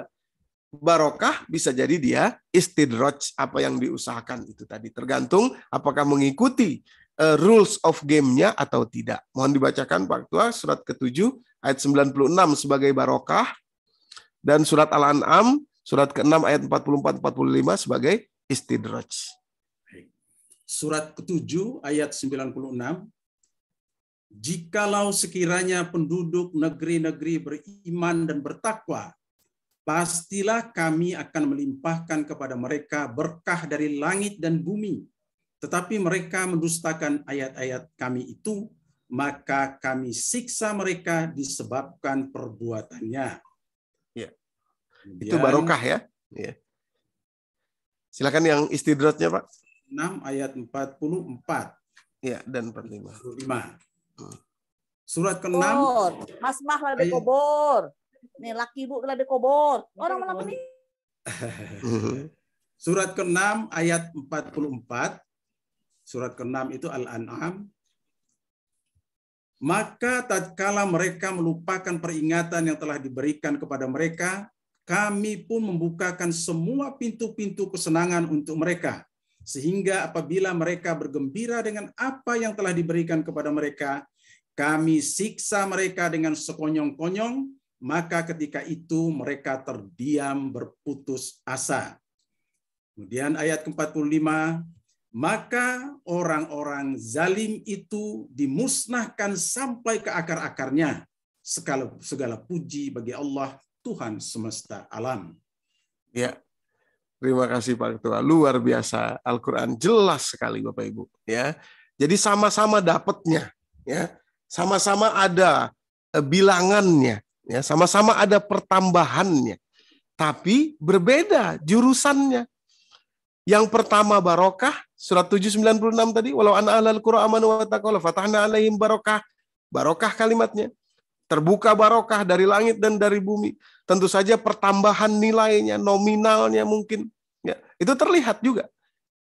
barokah, bisa jadi dia istidroj, apa yang diusahakan itu tadi. Tergantung apakah mengikuti uh, rules of game-nya atau tidak. Mohon dibacakan Pak tua surat ke-7, ayat 96 sebagai barokah, dan surat Al-An'am surat ke-6 ayat 44 45 sebagai istidraj. Surat ke-7 ayat 96 Jikalau sekiranya penduduk negeri-negeri beriman dan bertakwa, pastilah kami akan melimpahkan kepada mereka berkah dari langit dan bumi. Tetapi mereka mendustakan ayat-ayat kami itu, maka kami siksa mereka disebabkan perbuatannya. Kemudian, itu barokah ya. ya. Silakan yang istidrotnya Pak. 6 ayat 44. Ya, dan 45. 45. Surat ke-6. Mas Mah lah dekobor. Nih laki ibu lah dekobor. Orang malam ini. Surat ke-6 ayat 44. Surat ke-6 itu Al-An'am. Maka tatkala mereka melupakan peringatan yang telah diberikan kepada mereka kami pun membukakan semua pintu-pintu kesenangan untuk mereka, sehingga apabila mereka bergembira dengan apa yang telah diberikan kepada mereka, kami siksa mereka dengan sekonyong-konyong, maka ketika itu mereka terdiam berputus asa. Kemudian ayat ke-45, maka orang-orang zalim itu dimusnahkan sampai ke akar-akarnya. Segala, segala puji bagi Allah Tuhan semesta alam. Ya, terima kasih Pak Ketua. Luar biasa, Al-Quran jelas sekali Bapak Ibu. Ya, jadi sama-sama dapatnya, ya, sama-sama ada eh, bilangannya, ya, sama-sama ada pertambahannya, tapi berbeda jurusannya. Yang pertama barokah, surat 796 tadi, walau an'alal al amanu wa taqala fatahna alaihim barokah. Barokah kalimatnya terbuka barokah dari langit dan dari bumi. Tentu saja pertambahan nilainya, nominalnya mungkin ya, itu terlihat juga.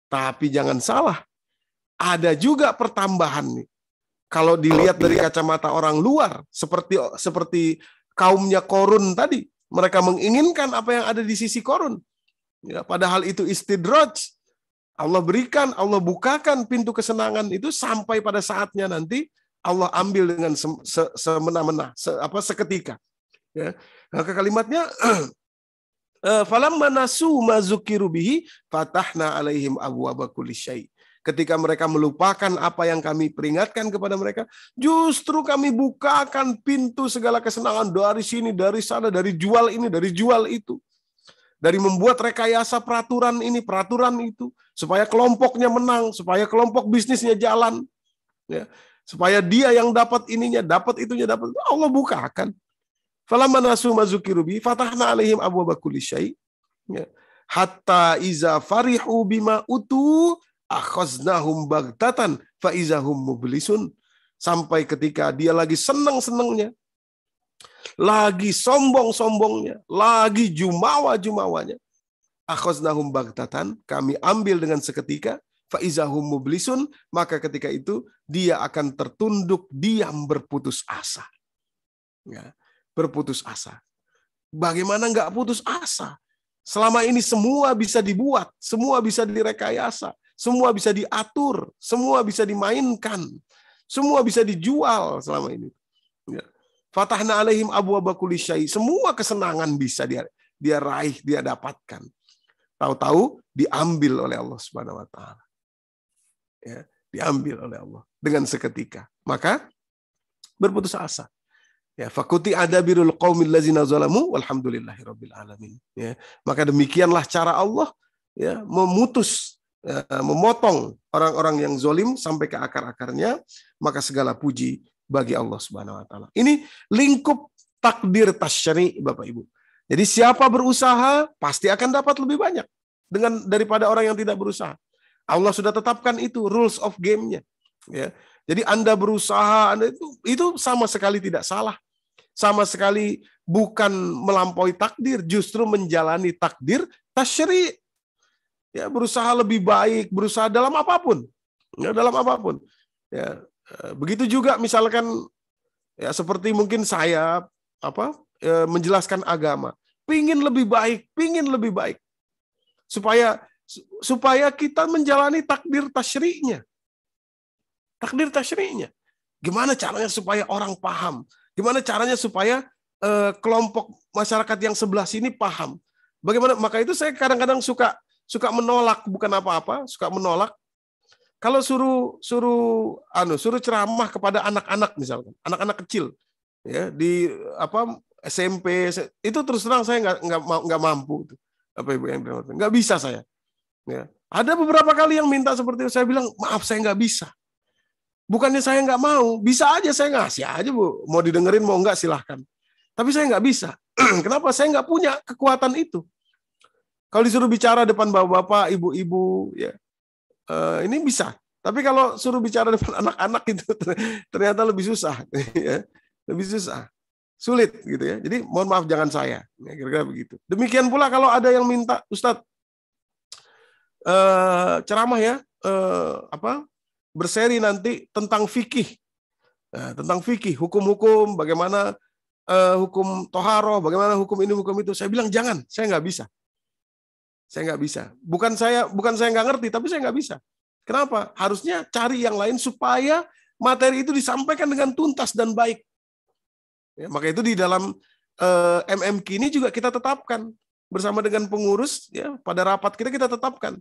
Tapi jangan salah, ada juga pertambahan nih. Kalau dilihat dari iya. kacamata orang luar, seperti seperti kaumnya Korun tadi, mereka menginginkan apa yang ada di sisi Korun. Ya, padahal itu istidraj. Allah berikan, Allah bukakan pintu kesenangan itu sampai pada saatnya nanti Allah ambil dengan se, se, semena-mena, se, apa seketika. Ya. ke kalimatnya eh, falam manasu mazukirubihi fatahna alaihim abu kulli Ketika mereka melupakan apa yang kami peringatkan kepada mereka, justru kami bukakan pintu segala kesenangan dari sini, dari sana, dari jual ini, dari jual itu. Dari membuat rekayasa peraturan ini, peraturan itu, supaya kelompoknya menang, supaya kelompok bisnisnya jalan. Ya supaya dia yang dapat ininya, dapat itunya, dapat Allah bukakan. Falamma nasu mazukirubi fatahna alaihim abu bakuli syai. Hatta iza farihu bima utu akhaznahum bagtatan fa izahum mublisun. Sampai ketika dia lagi seneng-senengnya, lagi sombong-sombongnya, lagi jumawa-jumawanya. Akhaznahum bagtatan, kami ambil dengan seketika faizahum mublisun, maka ketika itu dia akan tertunduk diam berputus asa. Ya, berputus asa. Bagaimana nggak putus asa? Selama ini semua bisa dibuat, semua bisa direkayasa, semua bisa diatur, semua bisa dimainkan, semua bisa dijual selama ini. Ya. Fatahna alaihim abu abakulisyai. Semua kesenangan bisa dia dia raih, dia dapatkan. Tahu-tahu diambil oleh Allah Subhanahu wa taala ya, diambil oleh Allah dengan seketika. Maka berputus asa. Ya, fakuti ada birul qaumil lazina zalamu walhamdulillahirabbil alamin. Ya, maka demikianlah cara Allah ya memutus ya, memotong orang-orang yang zolim sampai ke akar-akarnya, maka segala puji bagi Allah Subhanahu wa taala. Ini lingkup takdir tasyri Bapak Ibu. Jadi siapa berusaha pasti akan dapat lebih banyak dengan daripada orang yang tidak berusaha. Allah sudah tetapkan itu rules of game-nya. Ya. Jadi Anda berusaha, Anda itu, itu sama sekali tidak salah. Sama sekali bukan melampaui takdir, justru menjalani takdir tasyri. Ya, berusaha lebih baik, berusaha dalam apapun. Ya, dalam apapun. Ya, eh, begitu juga misalkan ya seperti mungkin saya apa eh, menjelaskan agama, pingin lebih baik, pingin lebih baik supaya supaya kita menjalani takdir tasyri'nya. Takdir tasyri'nya. Gimana caranya supaya orang paham? Gimana caranya supaya eh, kelompok masyarakat yang sebelah sini paham? Bagaimana? Maka itu saya kadang-kadang suka suka menolak bukan apa-apa, suka menolak. Kalau suruh suruh anu suruh ceramah kepada anak-anak misalkan, anak-anak kecil ya di apa SMP itu terus terang saya nggak nggak nggak mampu apa ibu yang nggak bisa saya Ya. Ada beberapa kali yang minta seperti itu. Saya bilang, maaf saya nggak bisa. Bukannya saya nggak mau. Bisa aja saya ngasih aja Bu. Mau didengerin mau nggak silahkan. Tapi saya nggak bisa. Kenapa? Saya nggak punya kekuatan itu. Kalau disuruh bicara depan bapak-bapak, ibu-ibu, ya uh, ini bisa. Tapi kalau suruh bicara depan anak-anak itu ternyata lebih susah, ya. lebih susah, sulit gitu ya. Jadi mohon maaf jangan saya, ya, kira-kira begitu. Demikian pula kalau ada yang minta Ustadz uh, ceramah ya uh, apa berseri nanti tentang fikih uh, tentang fikih hukum-hukum bagaimana uh, hukum toharoh bagaimana hukum ini hukum itu saya bilang jangan saya nggak bisa saya nggak bisa bukan saya bukan saya nggak ngerti tapi saya nggak bisa kenapa harusnya cari yang lain supaya materi itu disampaikan dengan tuntas dan baik ya, maka itu di dalam uh, MMK ini juga kita tetapkan bersama dengan pengurus ya pada rapat kita kita tetapkan.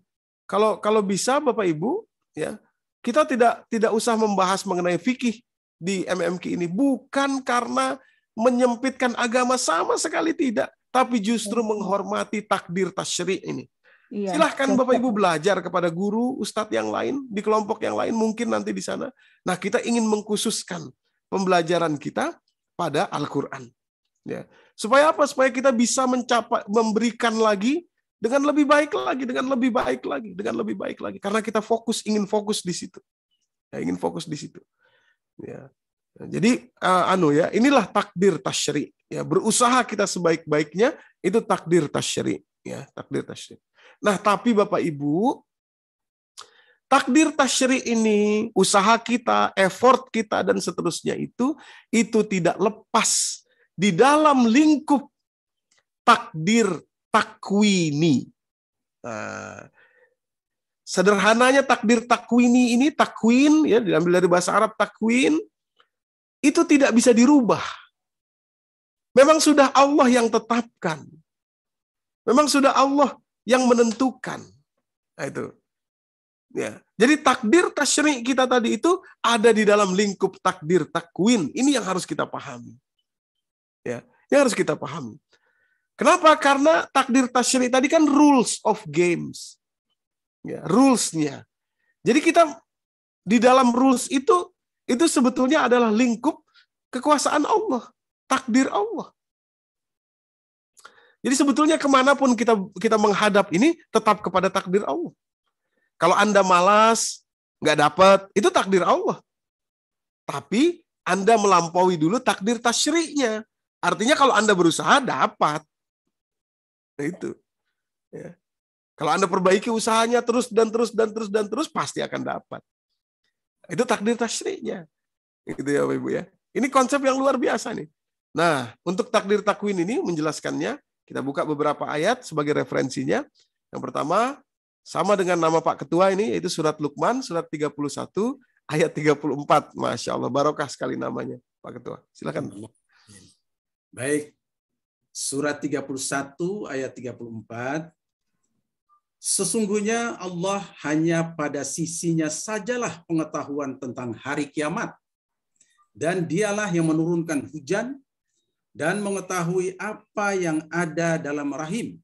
Kalau kalau bisa Bapak Ibu ya kita tidak tidak usah membahas mengenai fikih di MMK ini bukan karena menyempitkan agama sama sekali tidak, tapi justru hmm. menghormati takdir tasyri ini. Iya, Silahkan Bapak Ibu belajar kepada guru, ustadz yang lain, di kelompok yang lain, mungkin nanti di sana. Nah, kita ingin mengkhususkan pembelajaran kita pada Al-Quran. Ya. Supaya apa? Supaya kita bisa mencapai memberikan lagi dengan lebih baik lagi, dengan lebih baik lagi, dengan lebih baik lagi. Karena kita fokus ingin fokus di situ. Ya, ingin fokus di situ. Ya. jadi uh, anu ya, inilah takdir tasyri. Ya, berusaha kita sebaik-baiknya itu takdir tasyri, ya, takdir tasyri. Nah, tapi Bapak Ibu, Takdir tasyri ini, usaha kita, effort kita, dan seterusnya itu, itu tidak lepas di dalam lingkup takdir takwini. Nah, sederhananya takdir takwini ini takwin ya diambil dari bahasa Arab takwin itu tidak bisa dirubah. Memang sudah Allah yang tetapkan. Memang sudah Allah yang menentukan. Nah, itu. Ya. Jadi takdir tasyri kita tadi itu ada di dalam lingkup takdir takwin. Ini yang harus kita pahami. Ya, yang harus kita pahami. Kenapa? Karena takdir tasyri tadi kan rules of games. Ya, rules Jadi kita di dalam rules itu itu sebetulnya adalah lingkup kekuasaan Allah, takdir Allah. Jadi sebetulnya kemanapun kita kita menghadap ini tetap kepada takdir Allah. Kalau anda malas, nggak dapat, itu takdir Allah. Tapi anda melampaui dulu takdir tasyri'nya. Artinya kalau Anda berusaha dapat. Nah itu. Ya. Kalau Anda perbaiki usahanya terus dan terus dan terus dan terus pasti akan dapat. Itu takdir tasrinya. Itu ya Bapak Ibu ya. Ini konsep yang luar biasa nih. Nah, untuk takdir takwin ini menjelaskannya, kita buka beberapa ayat sebagai referensinya. Yang pertama, sama dengan nama Pak Ketua ini, yaitu surat Lukman, surat 31, ayat 34. Masya Allah, barokah sekali namanya Pak Ketua. Silakan. Baik. Surat 31 ayat 34. Sesungguhnya Allah hanya pada sisinya sajalah pengetahuan tentang hari kiamat. Dan dialah yang menurunkan hujan dan mengetahui apa yang ada dalam rahim.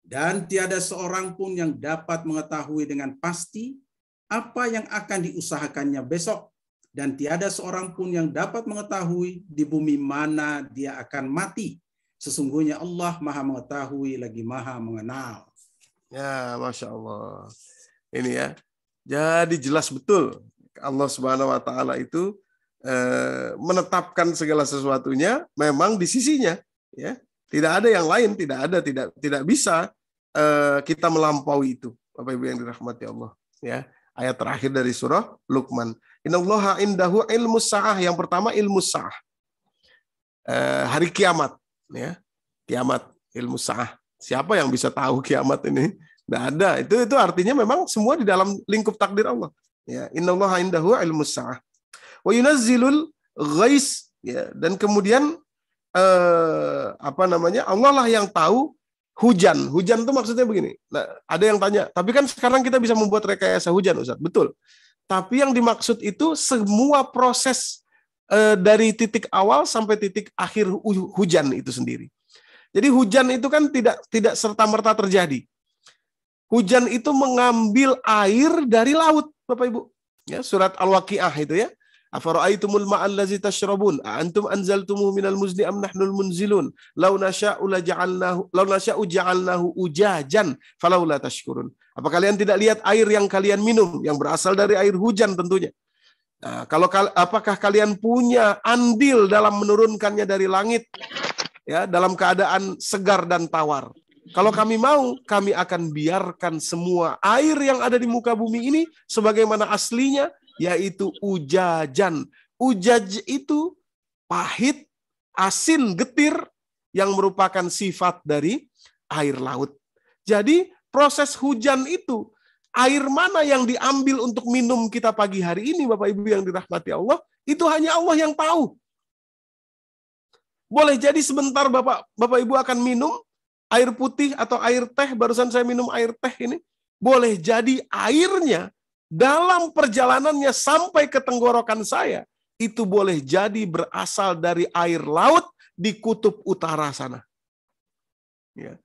Dan tiada seorang pun yang dapat mengetahui dengan pasti apa yang akan diusahakannya besok, dan tiada seorang pun yang dapat mengetahui di bumi mana dia akan mati. Sesungguhnya Allah maha mengetahui lagi maha mengenal. Ya, Masya Allah. Ini ya, jadi jelas betul Allah Subhanahu wa taala itu eh, menetapkan segala sesuatunya memang di sisinya, ya. Tidak ada yang lain, tidak ada tidak tidak bisa eh, kita melampaui itu. Bapak Ibu yang dirahmati Allah, ya. Ayat terakhir dari surah Luqman. Innallaha indahu ilmu sa'ah. Yang pertama ilmu sah Eh, hari kiamat. ya Kiamat, ilmu sah Siapa yang bisa tahu kiamat ini? Tidak ada. Itu itu artinya memang semua di dalam lingkup takdir Allah. Ya, innallaha indahu ilmu sa'ah. Wa yunazzilul ghais. Ya, dan kemudian eh, apa namanya? Allah lah yang tahu hujan. Hujan itu maksudnya begini. Nah, ada yang tanya, tapi kan sekarang kita bisa membuat rekayasa hujan, Ustaz. Betul. Tapi yang dimaksud itu semua proses eh, dari titik awal sampai titik akhir hujan itu sendiri. Jadi hujan itu kan tidak tidak serta merta terjadi. Hujan itu mengambil air dari laut, Bapak Ibu. Ya, surat Al-Waqiah itu ya. Afara'aitumul ma'al ladzi tashrabun antum anzaltumuhu minal muzni am nahnul munzilun law nasha'u la ja'alnahu law nasha'u ja'alnahu ujajan falaula tashkurun. Apa kalian tidak lihat air yang kalian minum yang berasal dari air hujan tentunya? Nah, kalau apakah kalian punya andil dalam menurunkannya dari langit ya dalam keadaan segar dan tawar? Kalau kami mau, kami akan biarkan semua air yang ada di muka bumi ini sebagaimana aslinya yaitu ujajan. Ujaj itu pahit, asin, getir yang merupakan sifat dari air laut. Jadi proses hujan itu, air mana yang diambil untuk minum kita pagi hari ini, Bapak Ibu yang dirahmati Allah, itu hanya Allah yang tahu. Boleh jadi sebentar Bapak Bapak Ibu akan minum air putih atau air teh, barusan saya minum air teh ini, boleh jadi airnya dalam perjalanannya sampai ke tenggorokan saya, itu boleh jadi berasal dari air laut di kutub utara sana. Ya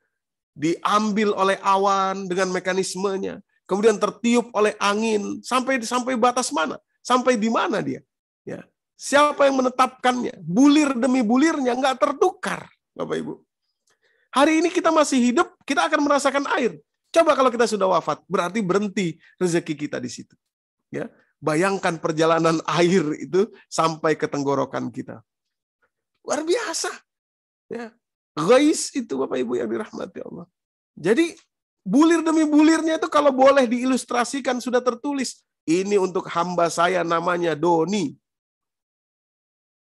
diambil oleh awan dengan mekanismenya, kemudian tertiup oleh angin sampai sampai batas mana, sampai di mana dia? Ya. Siapa yang menetapkannya? Bulir demi bulirnya nggak tertukar, Bapak Ibu. Hari ini kita masih hidup, kita akan merasakan air. Coba kalau kita sudah wafat, berarti berhenti rezeki kita di situ. Ya, bayangkan perjalanan air itu sampai ke tenggorokan kita. Luar biasa. Ya, Ghais itu Bapak Ibu yang dirahmati Allah. Jadi bulir demi bulirnya itu kalau boleh diilustrasikan sudah tertulis. Ini untuk hamba saya namanya Doni.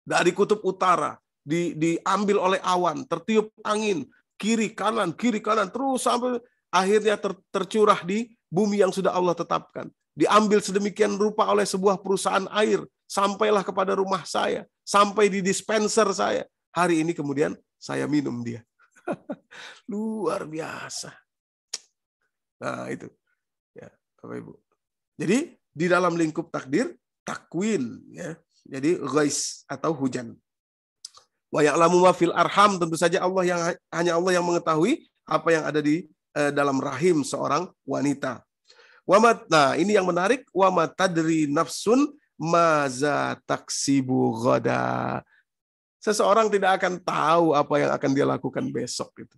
Dari kutub utara di, diambil oleh awan, tertiup angin, kiri kanan, kiri kanan terus sampai akhirnya ter, tercurah di bumi yang sudah Allah tetapkan. Diambil sedemikian rupa oleh sebuah perusahaan air, sampailah kepada rumah saya, sampai di dispenser saya, Hari ini kemudian saya minum dia. Luar biasa. Nah, itu. Ya, Bapak Ibu. Jadi di dalam lingkup takdir takwil ya. Jadi ghais atau hujan. Wa ya'lamu ma fil arham tentu saja Allah yang hanya Allah yang mengetahui apa yang ada di eh, dalam rahim seorang wanita. Wamat, nah ini yang menarik. Wa tadri nafsun maza taksibu ghadah. Seseorang tidak akan tahu apa yang akan dia lakukan besok. Gitu.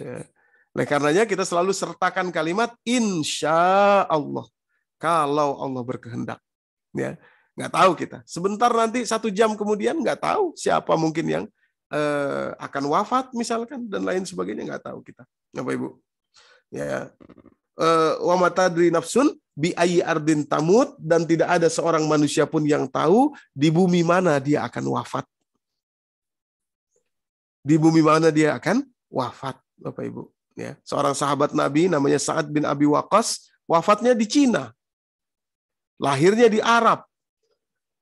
Ya. Nah, karenanya kita selalu sertakan kalimat insya Allah. Kalau Allah berkehendak. Ya. Nggak tahu kita. Sebentar nanti, satu jam kemudian nggak tahu siapa mungkin yang eh, akan wafat misalkan dan lain sebagainya nggak tahu kita. Apa Ibu? Ya. Eh, wa matadri nafsun bi ardin tamut dan tidak ada seorang manusia pun yang tahu di bumi mana dia akan wafat di bumi mana dia akan wafat, Bapak Ibu. Ya, seorang sahabat Nabi namanya Sa'ad bin Abi Waqqas, wafatnya di Cina. Lahirnya di Arab.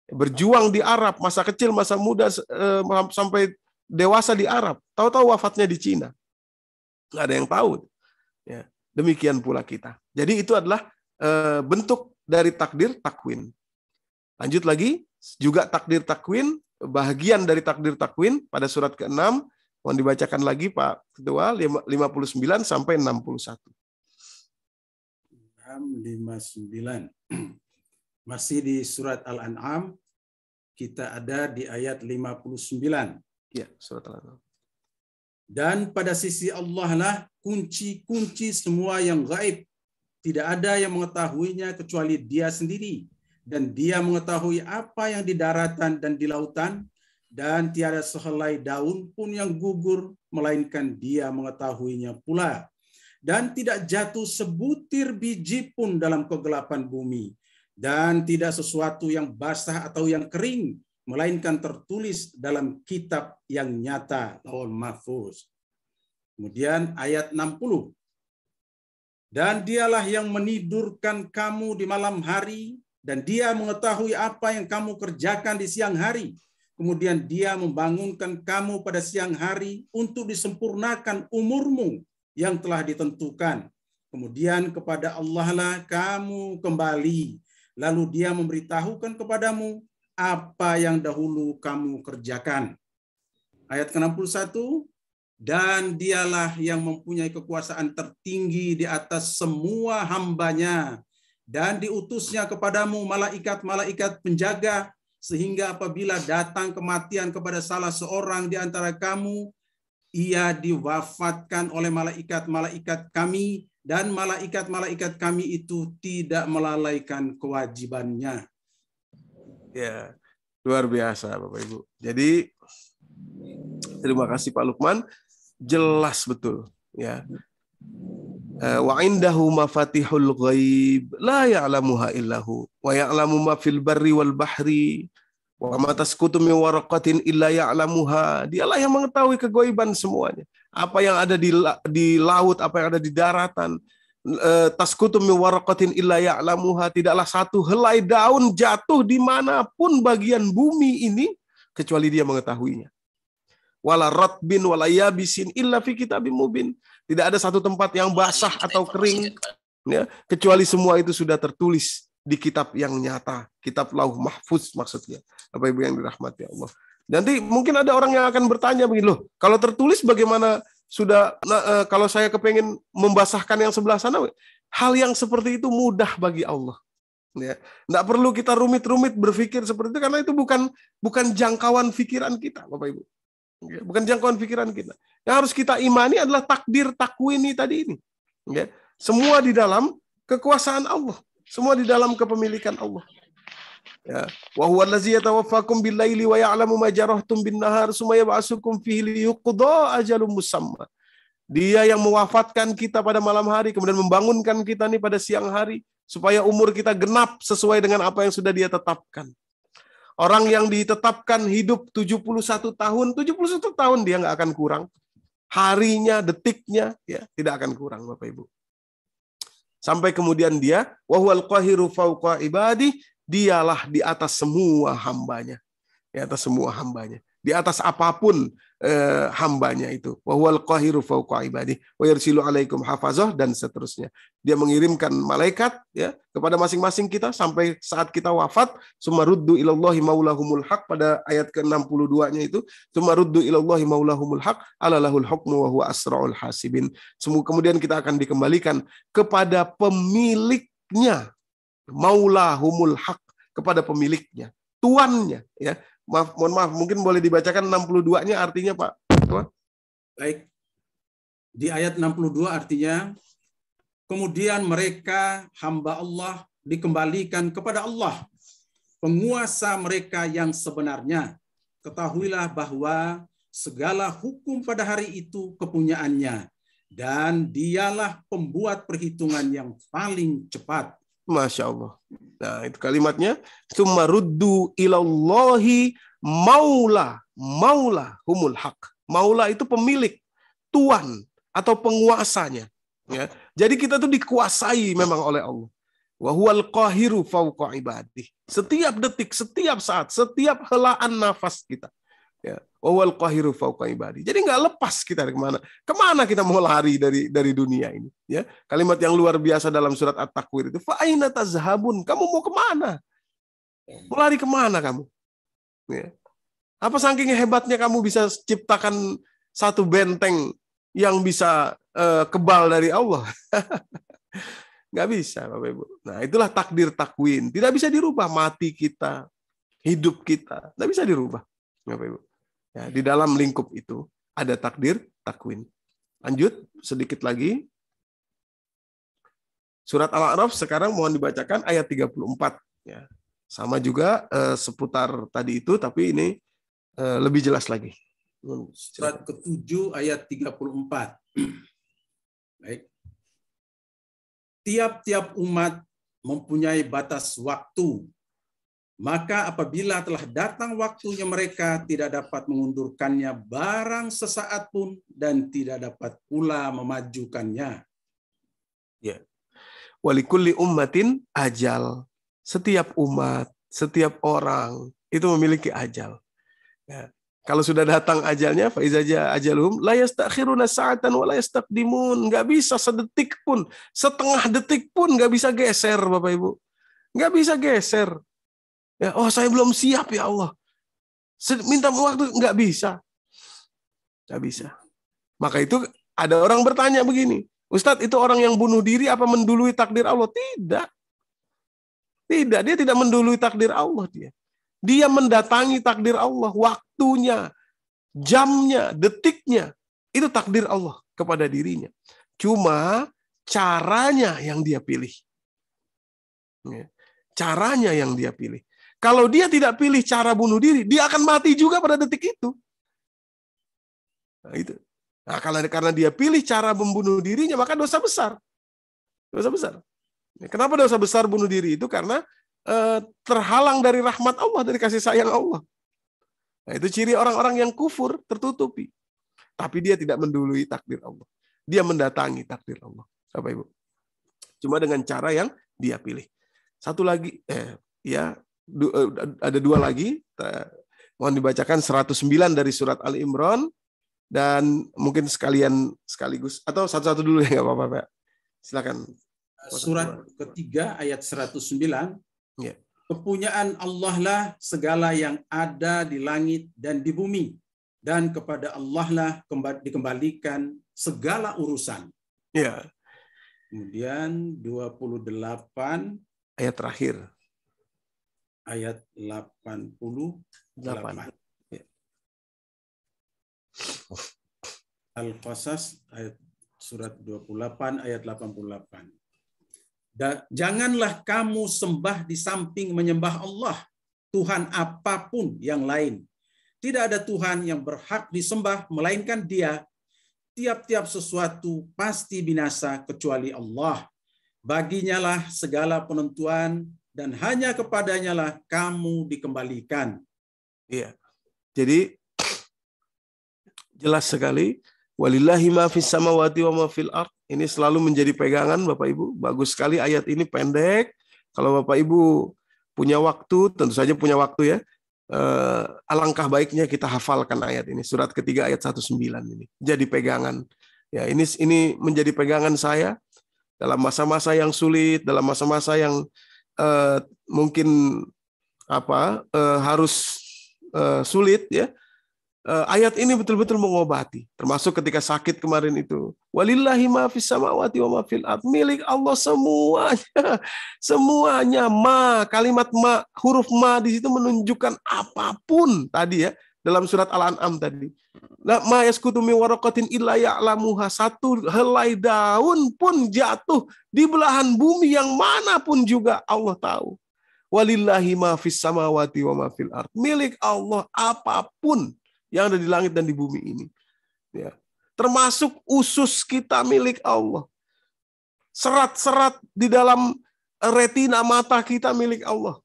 Berjuang di Arab, masa kecil, masa muda eh, sampai dewasa di Arab. Tahu-tahu wafatnya di Cina. Nggak ada yang tahu. Ya, demikian pula kita. Jadi itu adalah eh, bentuk dari takdir takwin. Lanjut lagi, juga takdir takwin bagian dari takdir takwin pada surat ke-6 mohon dibacakan lagi Pak Ketua 59 sampai 61. 659. Masih di surat Al-An'am kita ada di ayat 59. Ya, surat Al-An'am. Dan pada sisi Allah lah kunci-kunci semua yang gaib. Tidak ada yang mengetahuinya kecuali dia sendiri dan dia mengetahui apa yang di daratan dan di lautan dan tiada sehelai daun pun yang gugur melainkan dia mengetahuinya pula dan tidak jatuh sebutir biji pun dalam kegelapan bumi dan tidak sesuatu yang basah atau yang kering melainkan tertulis dalam kitab yang nyata lawan mahfuz kemudian ayat 60 dan dialah yang menidurkan kamu di malam hari dan dia mengetahui apa yang kamu kerjakan di siang hari. Kemudian dia membangunkan kamu pada siang hari untuk disempurnakan umurmu yang telah ditentukan. Kemudian kepada Allah lah kamu kembali. Lalu dia memberitahukan kepadamu apa yang dahulu kamu kerjakan. Ayat ke-61, dan dialah yang mempunyai kekuasaan tertinggi di atas semua hambanya dan diutusnya kepadamu malaikat-malaikat penjaga sehingga apabila datang kematian kepada salah seorang di antara kamu ia diwafatkan oleh malaikat-malaikat kami dan malaikat-malaikat kami itu tidak melalaikan kewajibannya. Ya, luar biasa Bapak Ibu. Jadi terima kasih Pak Lukman, jelas betul ya. Eh, wa indahu mafatihul ghaib la ya'lamuha illahu wa ya'lamu ma fil barri wal bahri wa ma taskutu min waraqatin illa ya'lamuha dialah yang mengetahui kegoiban semuanya apa yang ada di di laut apa yang ada di daratan eh, taskutu min warqatin illa ya'lamuha tidaklah satu helai daun jatuh dimanapun bagian bumi ini kecuali dia mengetahuinya wala ratbin wala yabisin illa fi kitabim mubin tidak ada satu tempat yang basah atau kering ya, kecuali semua itu sudah tertulis di kitab yang nyata, kitab Lauh Mahfuz maksudnya. Apa Ibu yang dirahmati Allah. Nanti mungkin ada orang yang akan bertanya begini, loh, kalau tertulis bagaimana sudah nah, eh, kalau saya kepengen membasahkan yang sebelah sana, hal yang seperti itu mudah bagi Allah. Ya. Nggak perlu kita rumit-rumit berpikir seperti itu karena itu bukan bukan jangkauan pikiran kita, Bapak Ibu. Ya, bukan jangkauan pikiran kita. Yang harus kita imani adalah takdir takwini tadi ini. Ya, semua di dalam kekuasaan Allah. Semua di dalam kepemilikan Allah. Ya. Wa huwa allazi yatawaffakum bil bin nahar summa fihi liyuqda ajalum musamma. Dia yang mewafatkan kita pada malam hari kemudian membangunkan kita nih pada siang hari supaya umur kita genap sesuai dengan apa yang sudah dia tetapkan. Orang yang ditetapkan hidup 71 tahun, 71 tahun dia nggak akan kurang. Harinya, detiknya, ya tidak akan kurang Bapak Ibu. Sampai kemudian dia, wahwal qahiru fauqa ibadi, dialah di atas semua hambanya. Di atas semua hambanya. Di atas apapun Eh, hambanya itu. Wahwal qahiru fauqa ibadi wa yarsilu alaikum hafazah dan seterusnya. Dia mengirimkan malaikat ya kepada masing-masing kita sampai saat kita wafat sumaruddu ilallahi maulahumul haq pada ayat ke-62-nya itu sumaruddu ilallahi maulahumul haq alalahul hukmu wa huwa asraul hasibin. Semua kemudian kita akan dikembalikan kepada pemiliknya maulahumul haq kepada pemiliknya tuannya ya Maaf, mohon maaf, mungkin boleh dibacakan 62-nya artinya Pak. Apa? Baik. Di ayat 62 artinya, kemudian mereka hamba Allah dikembalikan kepada Allah, penguasa mereka yang sebenarnya. Ketahuilah bahwa segala hukum pada hari itu kepunyaannya, dan dialah pembuat perhitungan yang paling cepat. Masya Allah. Nah, itu kalimatnya sumaruddu ilallahi maula maula humul haq. Maula itu pemilik, tuan atau penguasanya, ya. Jadi kita tuh dikuasai memang oleh Allah. Wa qahiru fawqa ibadih. Setiap detik, setiap saat, setiap helaan nafas kita. Wawal qahiru fauqa ibadi. Jadi nggak lepas kita dari kemana. Kemana kita mau lari dari dari dunia ini? Ya, kalimat yang luar biasa dalam surat At-Takwir itu. Fa'ina tazhabun. Kamu mau kemana? Mau lari kemana kamu? Ya. Apa saking hebatnya kamu bisa ciptakan satu benteng yang bisa uh, kebal dari Allah? nggak bisa, Bapak Ibu. Nah, itulah takdir takwin. Tidak bisa dirubah mati kita, hidup kita. Nggak bisa dirubah, Bapak Ibu. Ya, di dalam lingkup itu ada takdir, takwin. Lanjut sedikit lagi. Surat Al-A'raf sekarang mohon dibacakan ayat 34 ya. Sama juga eh, seputar tadi itu tapi ini eh, lebih jelas lagi. Hmm, Surat ke-7 ayat 34. Baik. Tiap-tiap umat mempunyai batas waktu maka apabila telah datang waktunya mereka tidak dapat mengundurkannya barang sesaat pun dan tidak dapat pula memajukannya. Ya. Walikulli ummatin ajal. Setiap umat, setiap orang itu memiliki ajal. Ya. Kalau sudah datang ajalnya, faizaja ajalum la yastakhiruna sa'atan wa la yastaqdimun. Nggak bisa sedetik pun, setengah detik pun nggak bisa geser Bapak Ibu. Nggak bisa geser Ya, oh saya belum siap ya Allah. Minta waktu nggak bisa. Nggak bisa. Maka itu ada orang bertanya begini, Ustadz itu orang yang bunuh diri apa mendului takdir Allah? Tidak. Tidak, dia tidak mendului takdir Allah dia. Dia mendatangi takdir Allah, waktunya, jamnya, detiknya. Itu takdir Allah kepada dirinya. Cuma caranya yang dia pilih. Ya, caranya yang dia pilih. Kalau dia tidak pilih cara bunuh diri, dia akan mati juga pada detik itu. Nah, itu. Nah, kalau karena dia pilih cara membunuh dirinya, maka dosa besar. Dosa besar. Ya, kenapa dosa besar bunuh diri itu? Karena eh, terhalang dari rahmat Allah, dari kasih sayang Allah. Nah, itu ciri orang-orang yang kufur, tertutupi. Tapi dia tidak mendului takdir Allah. Dia mendatangi takdir Allah. Bapak Ibu. Cuma dengan cara yang dia pilih. Satu lagi, eh, ya du, eh, ada dua lagi. Mohon dibacakan 109 dari surat Ali Imran dan mungkin sekalian sekaligus atau satu-satu dulu ya nggak apa-apa Pak. Silakan. Surat ketiga ayat 109. Ya. Kepunyaan Allah lah segala yang ada di langit dan di bumi dan kepada Allah lah dikembalikan segala urusan. Ya. Kemudian 28 ayat terakhir ayat 88. Ya. Al-Qasas ayat surat 28 ayat 88. Da, janganlah kamu sembah di samping menyembah Allah, Tuhan apapun yang lain. Tidak ada Tuhan yang berhak disembah melainkan Dia. Tiap-tiap sesuatu pasti binasa kecuali Allah. Baginyalah segala penentuan dan hanya kepadanya lah kamu dikembalikan. Iya. Jadi jelas sekali walillahi ma fis samawati wa ma fil ard. Ini selalu menjadi pegangan Bapak Ibu. Bagus sekali ayat ini pendek. Kalau Bapak Ibu punya waktu, tentu saja punya waktu ya. Eh, alangkah baiknya kita hafalkan ayat ini surat ketiga ayat 19 ini jadi pegangan ya ini ini menjadi pegangan saya dalam masa-masa yang sulit dalam masa-masa yang uh, mungkin apa uh, harus uh, sulit ya uh, ayat ini betul-betul mengobati termasuk ketika sakit kemarin itu walillahi ma fis samawati wa ma fil milik Allah semuanya semuanya ma kalimat ma huruf ma di situ menunjukkan apapun tadi ya dalam surat Al-An'am tadi. La ma yaskutu min illa ya'lamuha. Satu helai daun pun jatuh di belahan bumi yang manapun juga Allah tahu. Walillahi ma fis samawati wa ma fil ard. Milik Allah apapun yang ada di langit dan di bumi ini. Ya. Termasuk usus kita milik Allah. Serat-serat di dalam retina mata kita milik Allah.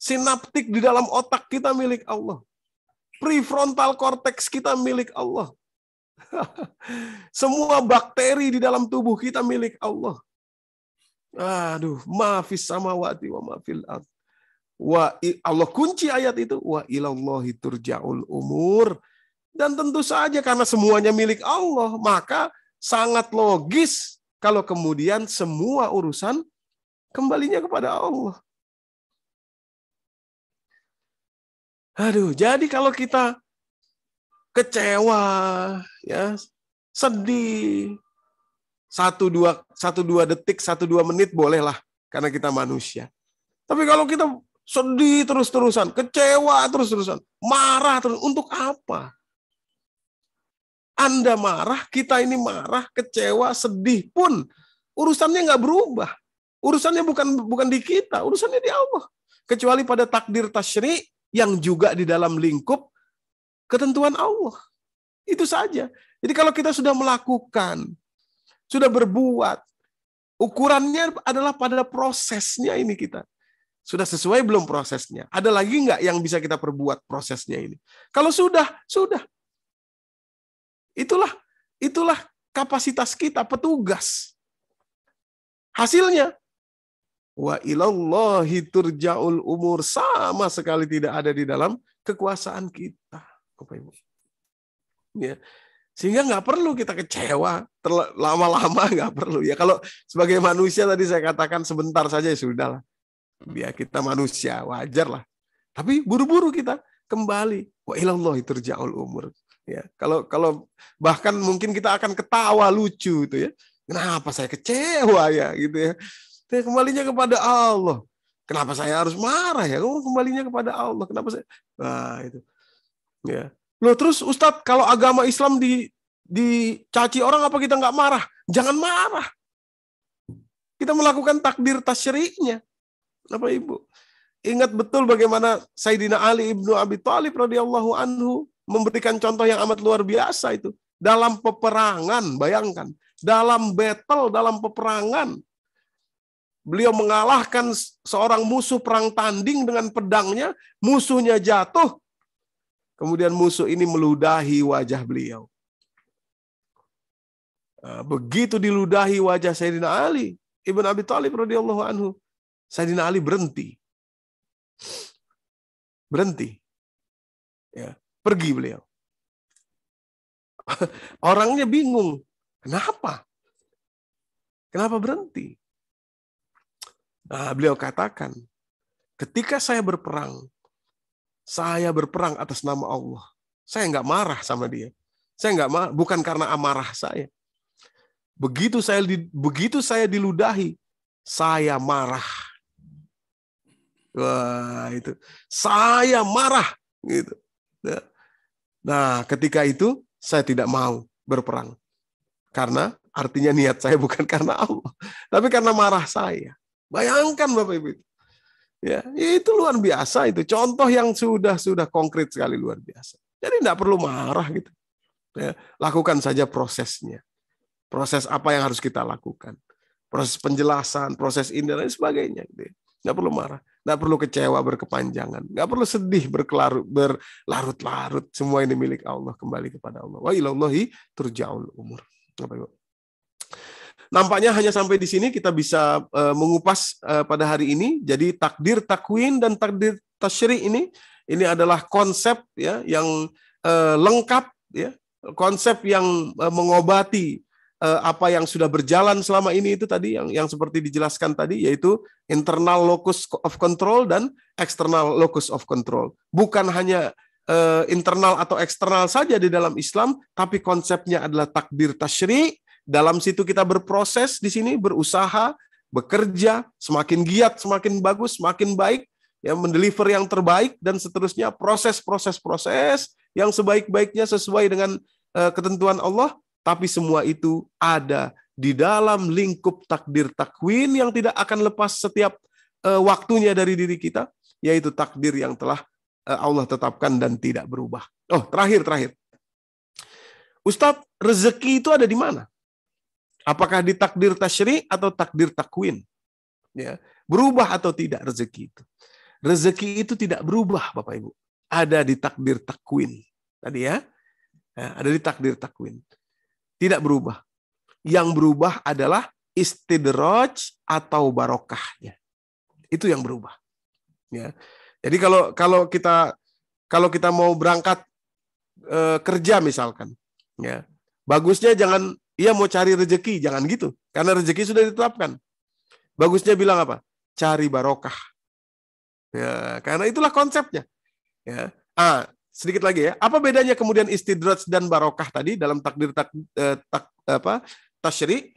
Sinaptik di dalam otak kita milik Allah prefrontal cortex kita milik Allah. Semua bakteri di dalam tubuh kita milik Allah. Aduh, maafis samawati wa maafil Wa Allah kunci ayat itu wa ilallahi turjaul umur. Dan tentu saja karena semuanya milik Allah, maka sangat logis kalau kemudian semua urusan kembalinya kepada Allah. Aduh, jadi kalau kita kecewa, ya sedih, satu dua satu dua detik satu dua menit bolehlah karena kita manusia. Tapi kalau kita sedih terus terusan, kecewa terus terusan, marah terus untuk apa? Anda marah, kita ini marah, kecewa, sedih pun urusannya nggak berubah. Urusannya bukan bukan di kita, urusannya di Allah. Kecuali pada takdir tasyri, yang juga di dalam lingkup ketentuan Allah. Itu saja. Jadi kalau kita sudah melakukan, sudah berbuat, ukurannya adalah pada prosesnya ini kita. Sudah sesuai belum prosesnya? Ada lagi nggak yang bisa kita perbuat prosesnya ini? Kalau sudah, sudah. Itulah itulah kapasitas kita petugas. Hasilnya Wa ilallahi turja'ul umur sama sekali tidak ada di dalam kekuasaan kita. Bapak Ibu. Ya. Sehingga nggak perlu kita kecewa lama-lama nggak perlu ya. Kalau sebagai manusia tadi saya katakan sebentar saja ya sudahlah. Ya kita manusia wajar lah. Tapi buru-buru kita kembali wa ilallahi turja'ul umur. Ya, kalau kalau bahkan mungkin kita akan ketawa lucu itu ya. Kenapa saya kecewa ya gitu ya. Dan kembalinya kepada Allah. Kenapa saya harus marah ya? Oh, kembalinya kepada Allah. Kenapa saya? Nah, itu. Ya. Loh, terus Ustadz, kalau agama Islam di dicaci orang apa kita nggak marah? Jangan marah. Kita melakukan takdir tasyri'nya. Apa Ibu? Ingat betul bagaimana Sayyidina Ali ibnu Abi Thalib radhiyallahu anhu memberikan contoh yang amat luar biasa itu dalam peperangan, bayangkan, dalam battle, dalam peperangan beliau mengalahkan seorang musuh perang tanding dengan pedangnya, musuhnya jatuh, kemudian musuh ini meludahi wajah beliau. Eh, begitu diludahi wajah Sayyidina Ali, Ibn Abi Thalib radhiyallahu anhu, Sayyidina Ali berhenti. Berhenti. Ya, pergi beliau. Orangnya bingung, kenapa? Kenapa berhenti? Ah, beliau katakan, ketika saya berperang, saya berperang atas nama Allah. Saya nggak marah sama dia. Saya nggak marah, bukan karena amarah saya. Begitu saya di, begitu saya diludahi, saya marah. Wah, itu. Saya marah gitu. Ya. Nah, ketika itu saya tidak mau berperang. Karena artinya niat saya bukan karena Allah, tapi karena marah saya. Bayangkan Bapak Ibu. Ya, ya, itu luar biasa itu. Contoh yang sudah sudah konkret sekali luar biasa. Jadi tidak perlu marah gitu. Ya, lakukan saja prosesnya. Proses apa yang harus kita lakukan. Proses penjelasan, proses ini dan sebagainya. Gitu. Tidak ya. perlu marah. tidak perlu kecewa berkepanjangan. tidak perlu sedih berkelarut, berlarut-larut. Semua ini milik Allah kembali kepada Allah. Wa ilallahi turja'ul umur. Bapak Ibu. Nampaknya hanya sampai di sini kita bisa uh, mengupas uh, pada hari ini. Jadi takdir takwin dan takdir tasyri ini ini adalah konsep ya yang uh, lengkap ya, konsep yang uh, mengobati uh, apa yang sudah berjalan selama ini itu tadi yang yang seperti dijelaskan tadi yaitu internal locus of control dan external locus of control. Bukan hanya internal atau eksternal saja di dalam Islam, tapi konsepnya adalah takdir tasyri, dalam situ kita berproses di sini, berusaha, bekerja, semakin giat, semakin bagus, semakin baik, ya mendeliver yang terbaik dan seterusnya proses-proses-proses yang sebaik-baiknya sesuai dengan uh, ketentuan Allah, tapi semua itu ada di dalam lingkup takdir takwin yang tidak akan lepas setiap uh, waktunya dari diri kita, yaitu takdir yang telah uh, Allah tetapkan dan tidak berubah. Oh, terakhir terakhir. Ustadz, rezeki itu ada di mana? Apakah ditakdir tasyri atau takdir takwin? Ya, berubah atau tidak rezeki itu? Rezeki itu tidak berubah, Bapak Ibu. Ada di takdir takwin tadi ya. ya. Ada di takdir takwin. Tidak berubah. Yang berubah adalah istidraj atau barokahnya. Itu yang berubah. Ya. Jadi kalau kalau kita kalau kita mau berangkat e, kerja misalkan, ya bagusnya jangan ia mau cari rezeki, jangan gitu. Karena rezeki sudah ditetapkan. Bagusnya bilang apa? Cari barokah. Ya, karena itulah konsepnya. Ya. Ah, sedikit lagi ya. Apa bedanya kemudian istidraj dan barokah tadi dalam takdir tak, eh, tak apa Tashri?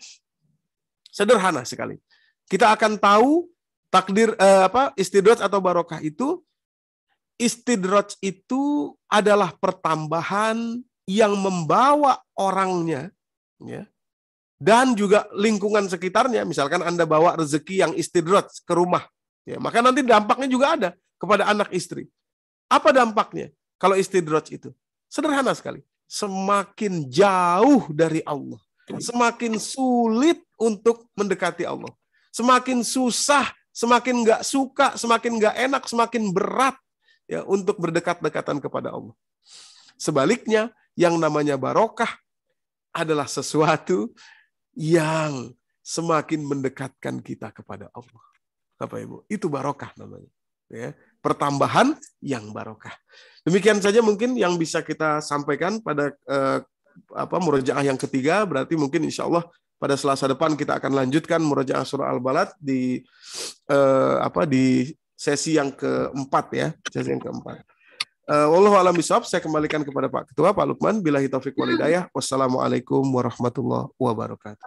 Sederhana sekali. Kita akan tahu takdir eh, apa istidraj atau barokah itu istidraj itu adalah pertambahan yang membawa orangnya ya. Dan juga lingkungan sekitarnya, misalkan Anda bawa rezeki yang istidrat ke rumah, ya, maka nanti dampaknya juga ada kepada anak istri. Apa dampaknya kalau istidrat itu? Sederhana sekali. Semakin jauh dari Allah, semakin sulit untuk mendekati Allah. Semakin susah, semakin nggak suka, semakin nggak enak, semakin berat ya untuk berdekat-dekatan kepada Allah. Sebaliknya, yang namanya barokah, adalah sesuatu yang semakin mendekatkan kita kepada Allah. Bapak Ibu, itu barokah namanya. Ya, pertambahan yang barokah. Demikian saja mungkin yang bisa kita sampaikan pada eh, apa murojaah yang ketiga berarti mungkin insya Allah pada Selasa depan kita akan lanjutkan murojaah surah Al-Balad di eh, apa di sesi yang keempat ya, sesi yang keempat. Uh, alam bisawab, saya kembalikan kepada Pak Ketua, Pak Lukman, bila taufik walidayah. Hmm. Wassalamualaikum warahmatullahi wabarakatuh.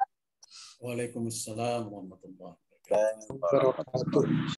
Waalaikumsalam warahmatullahi wabarakatuh.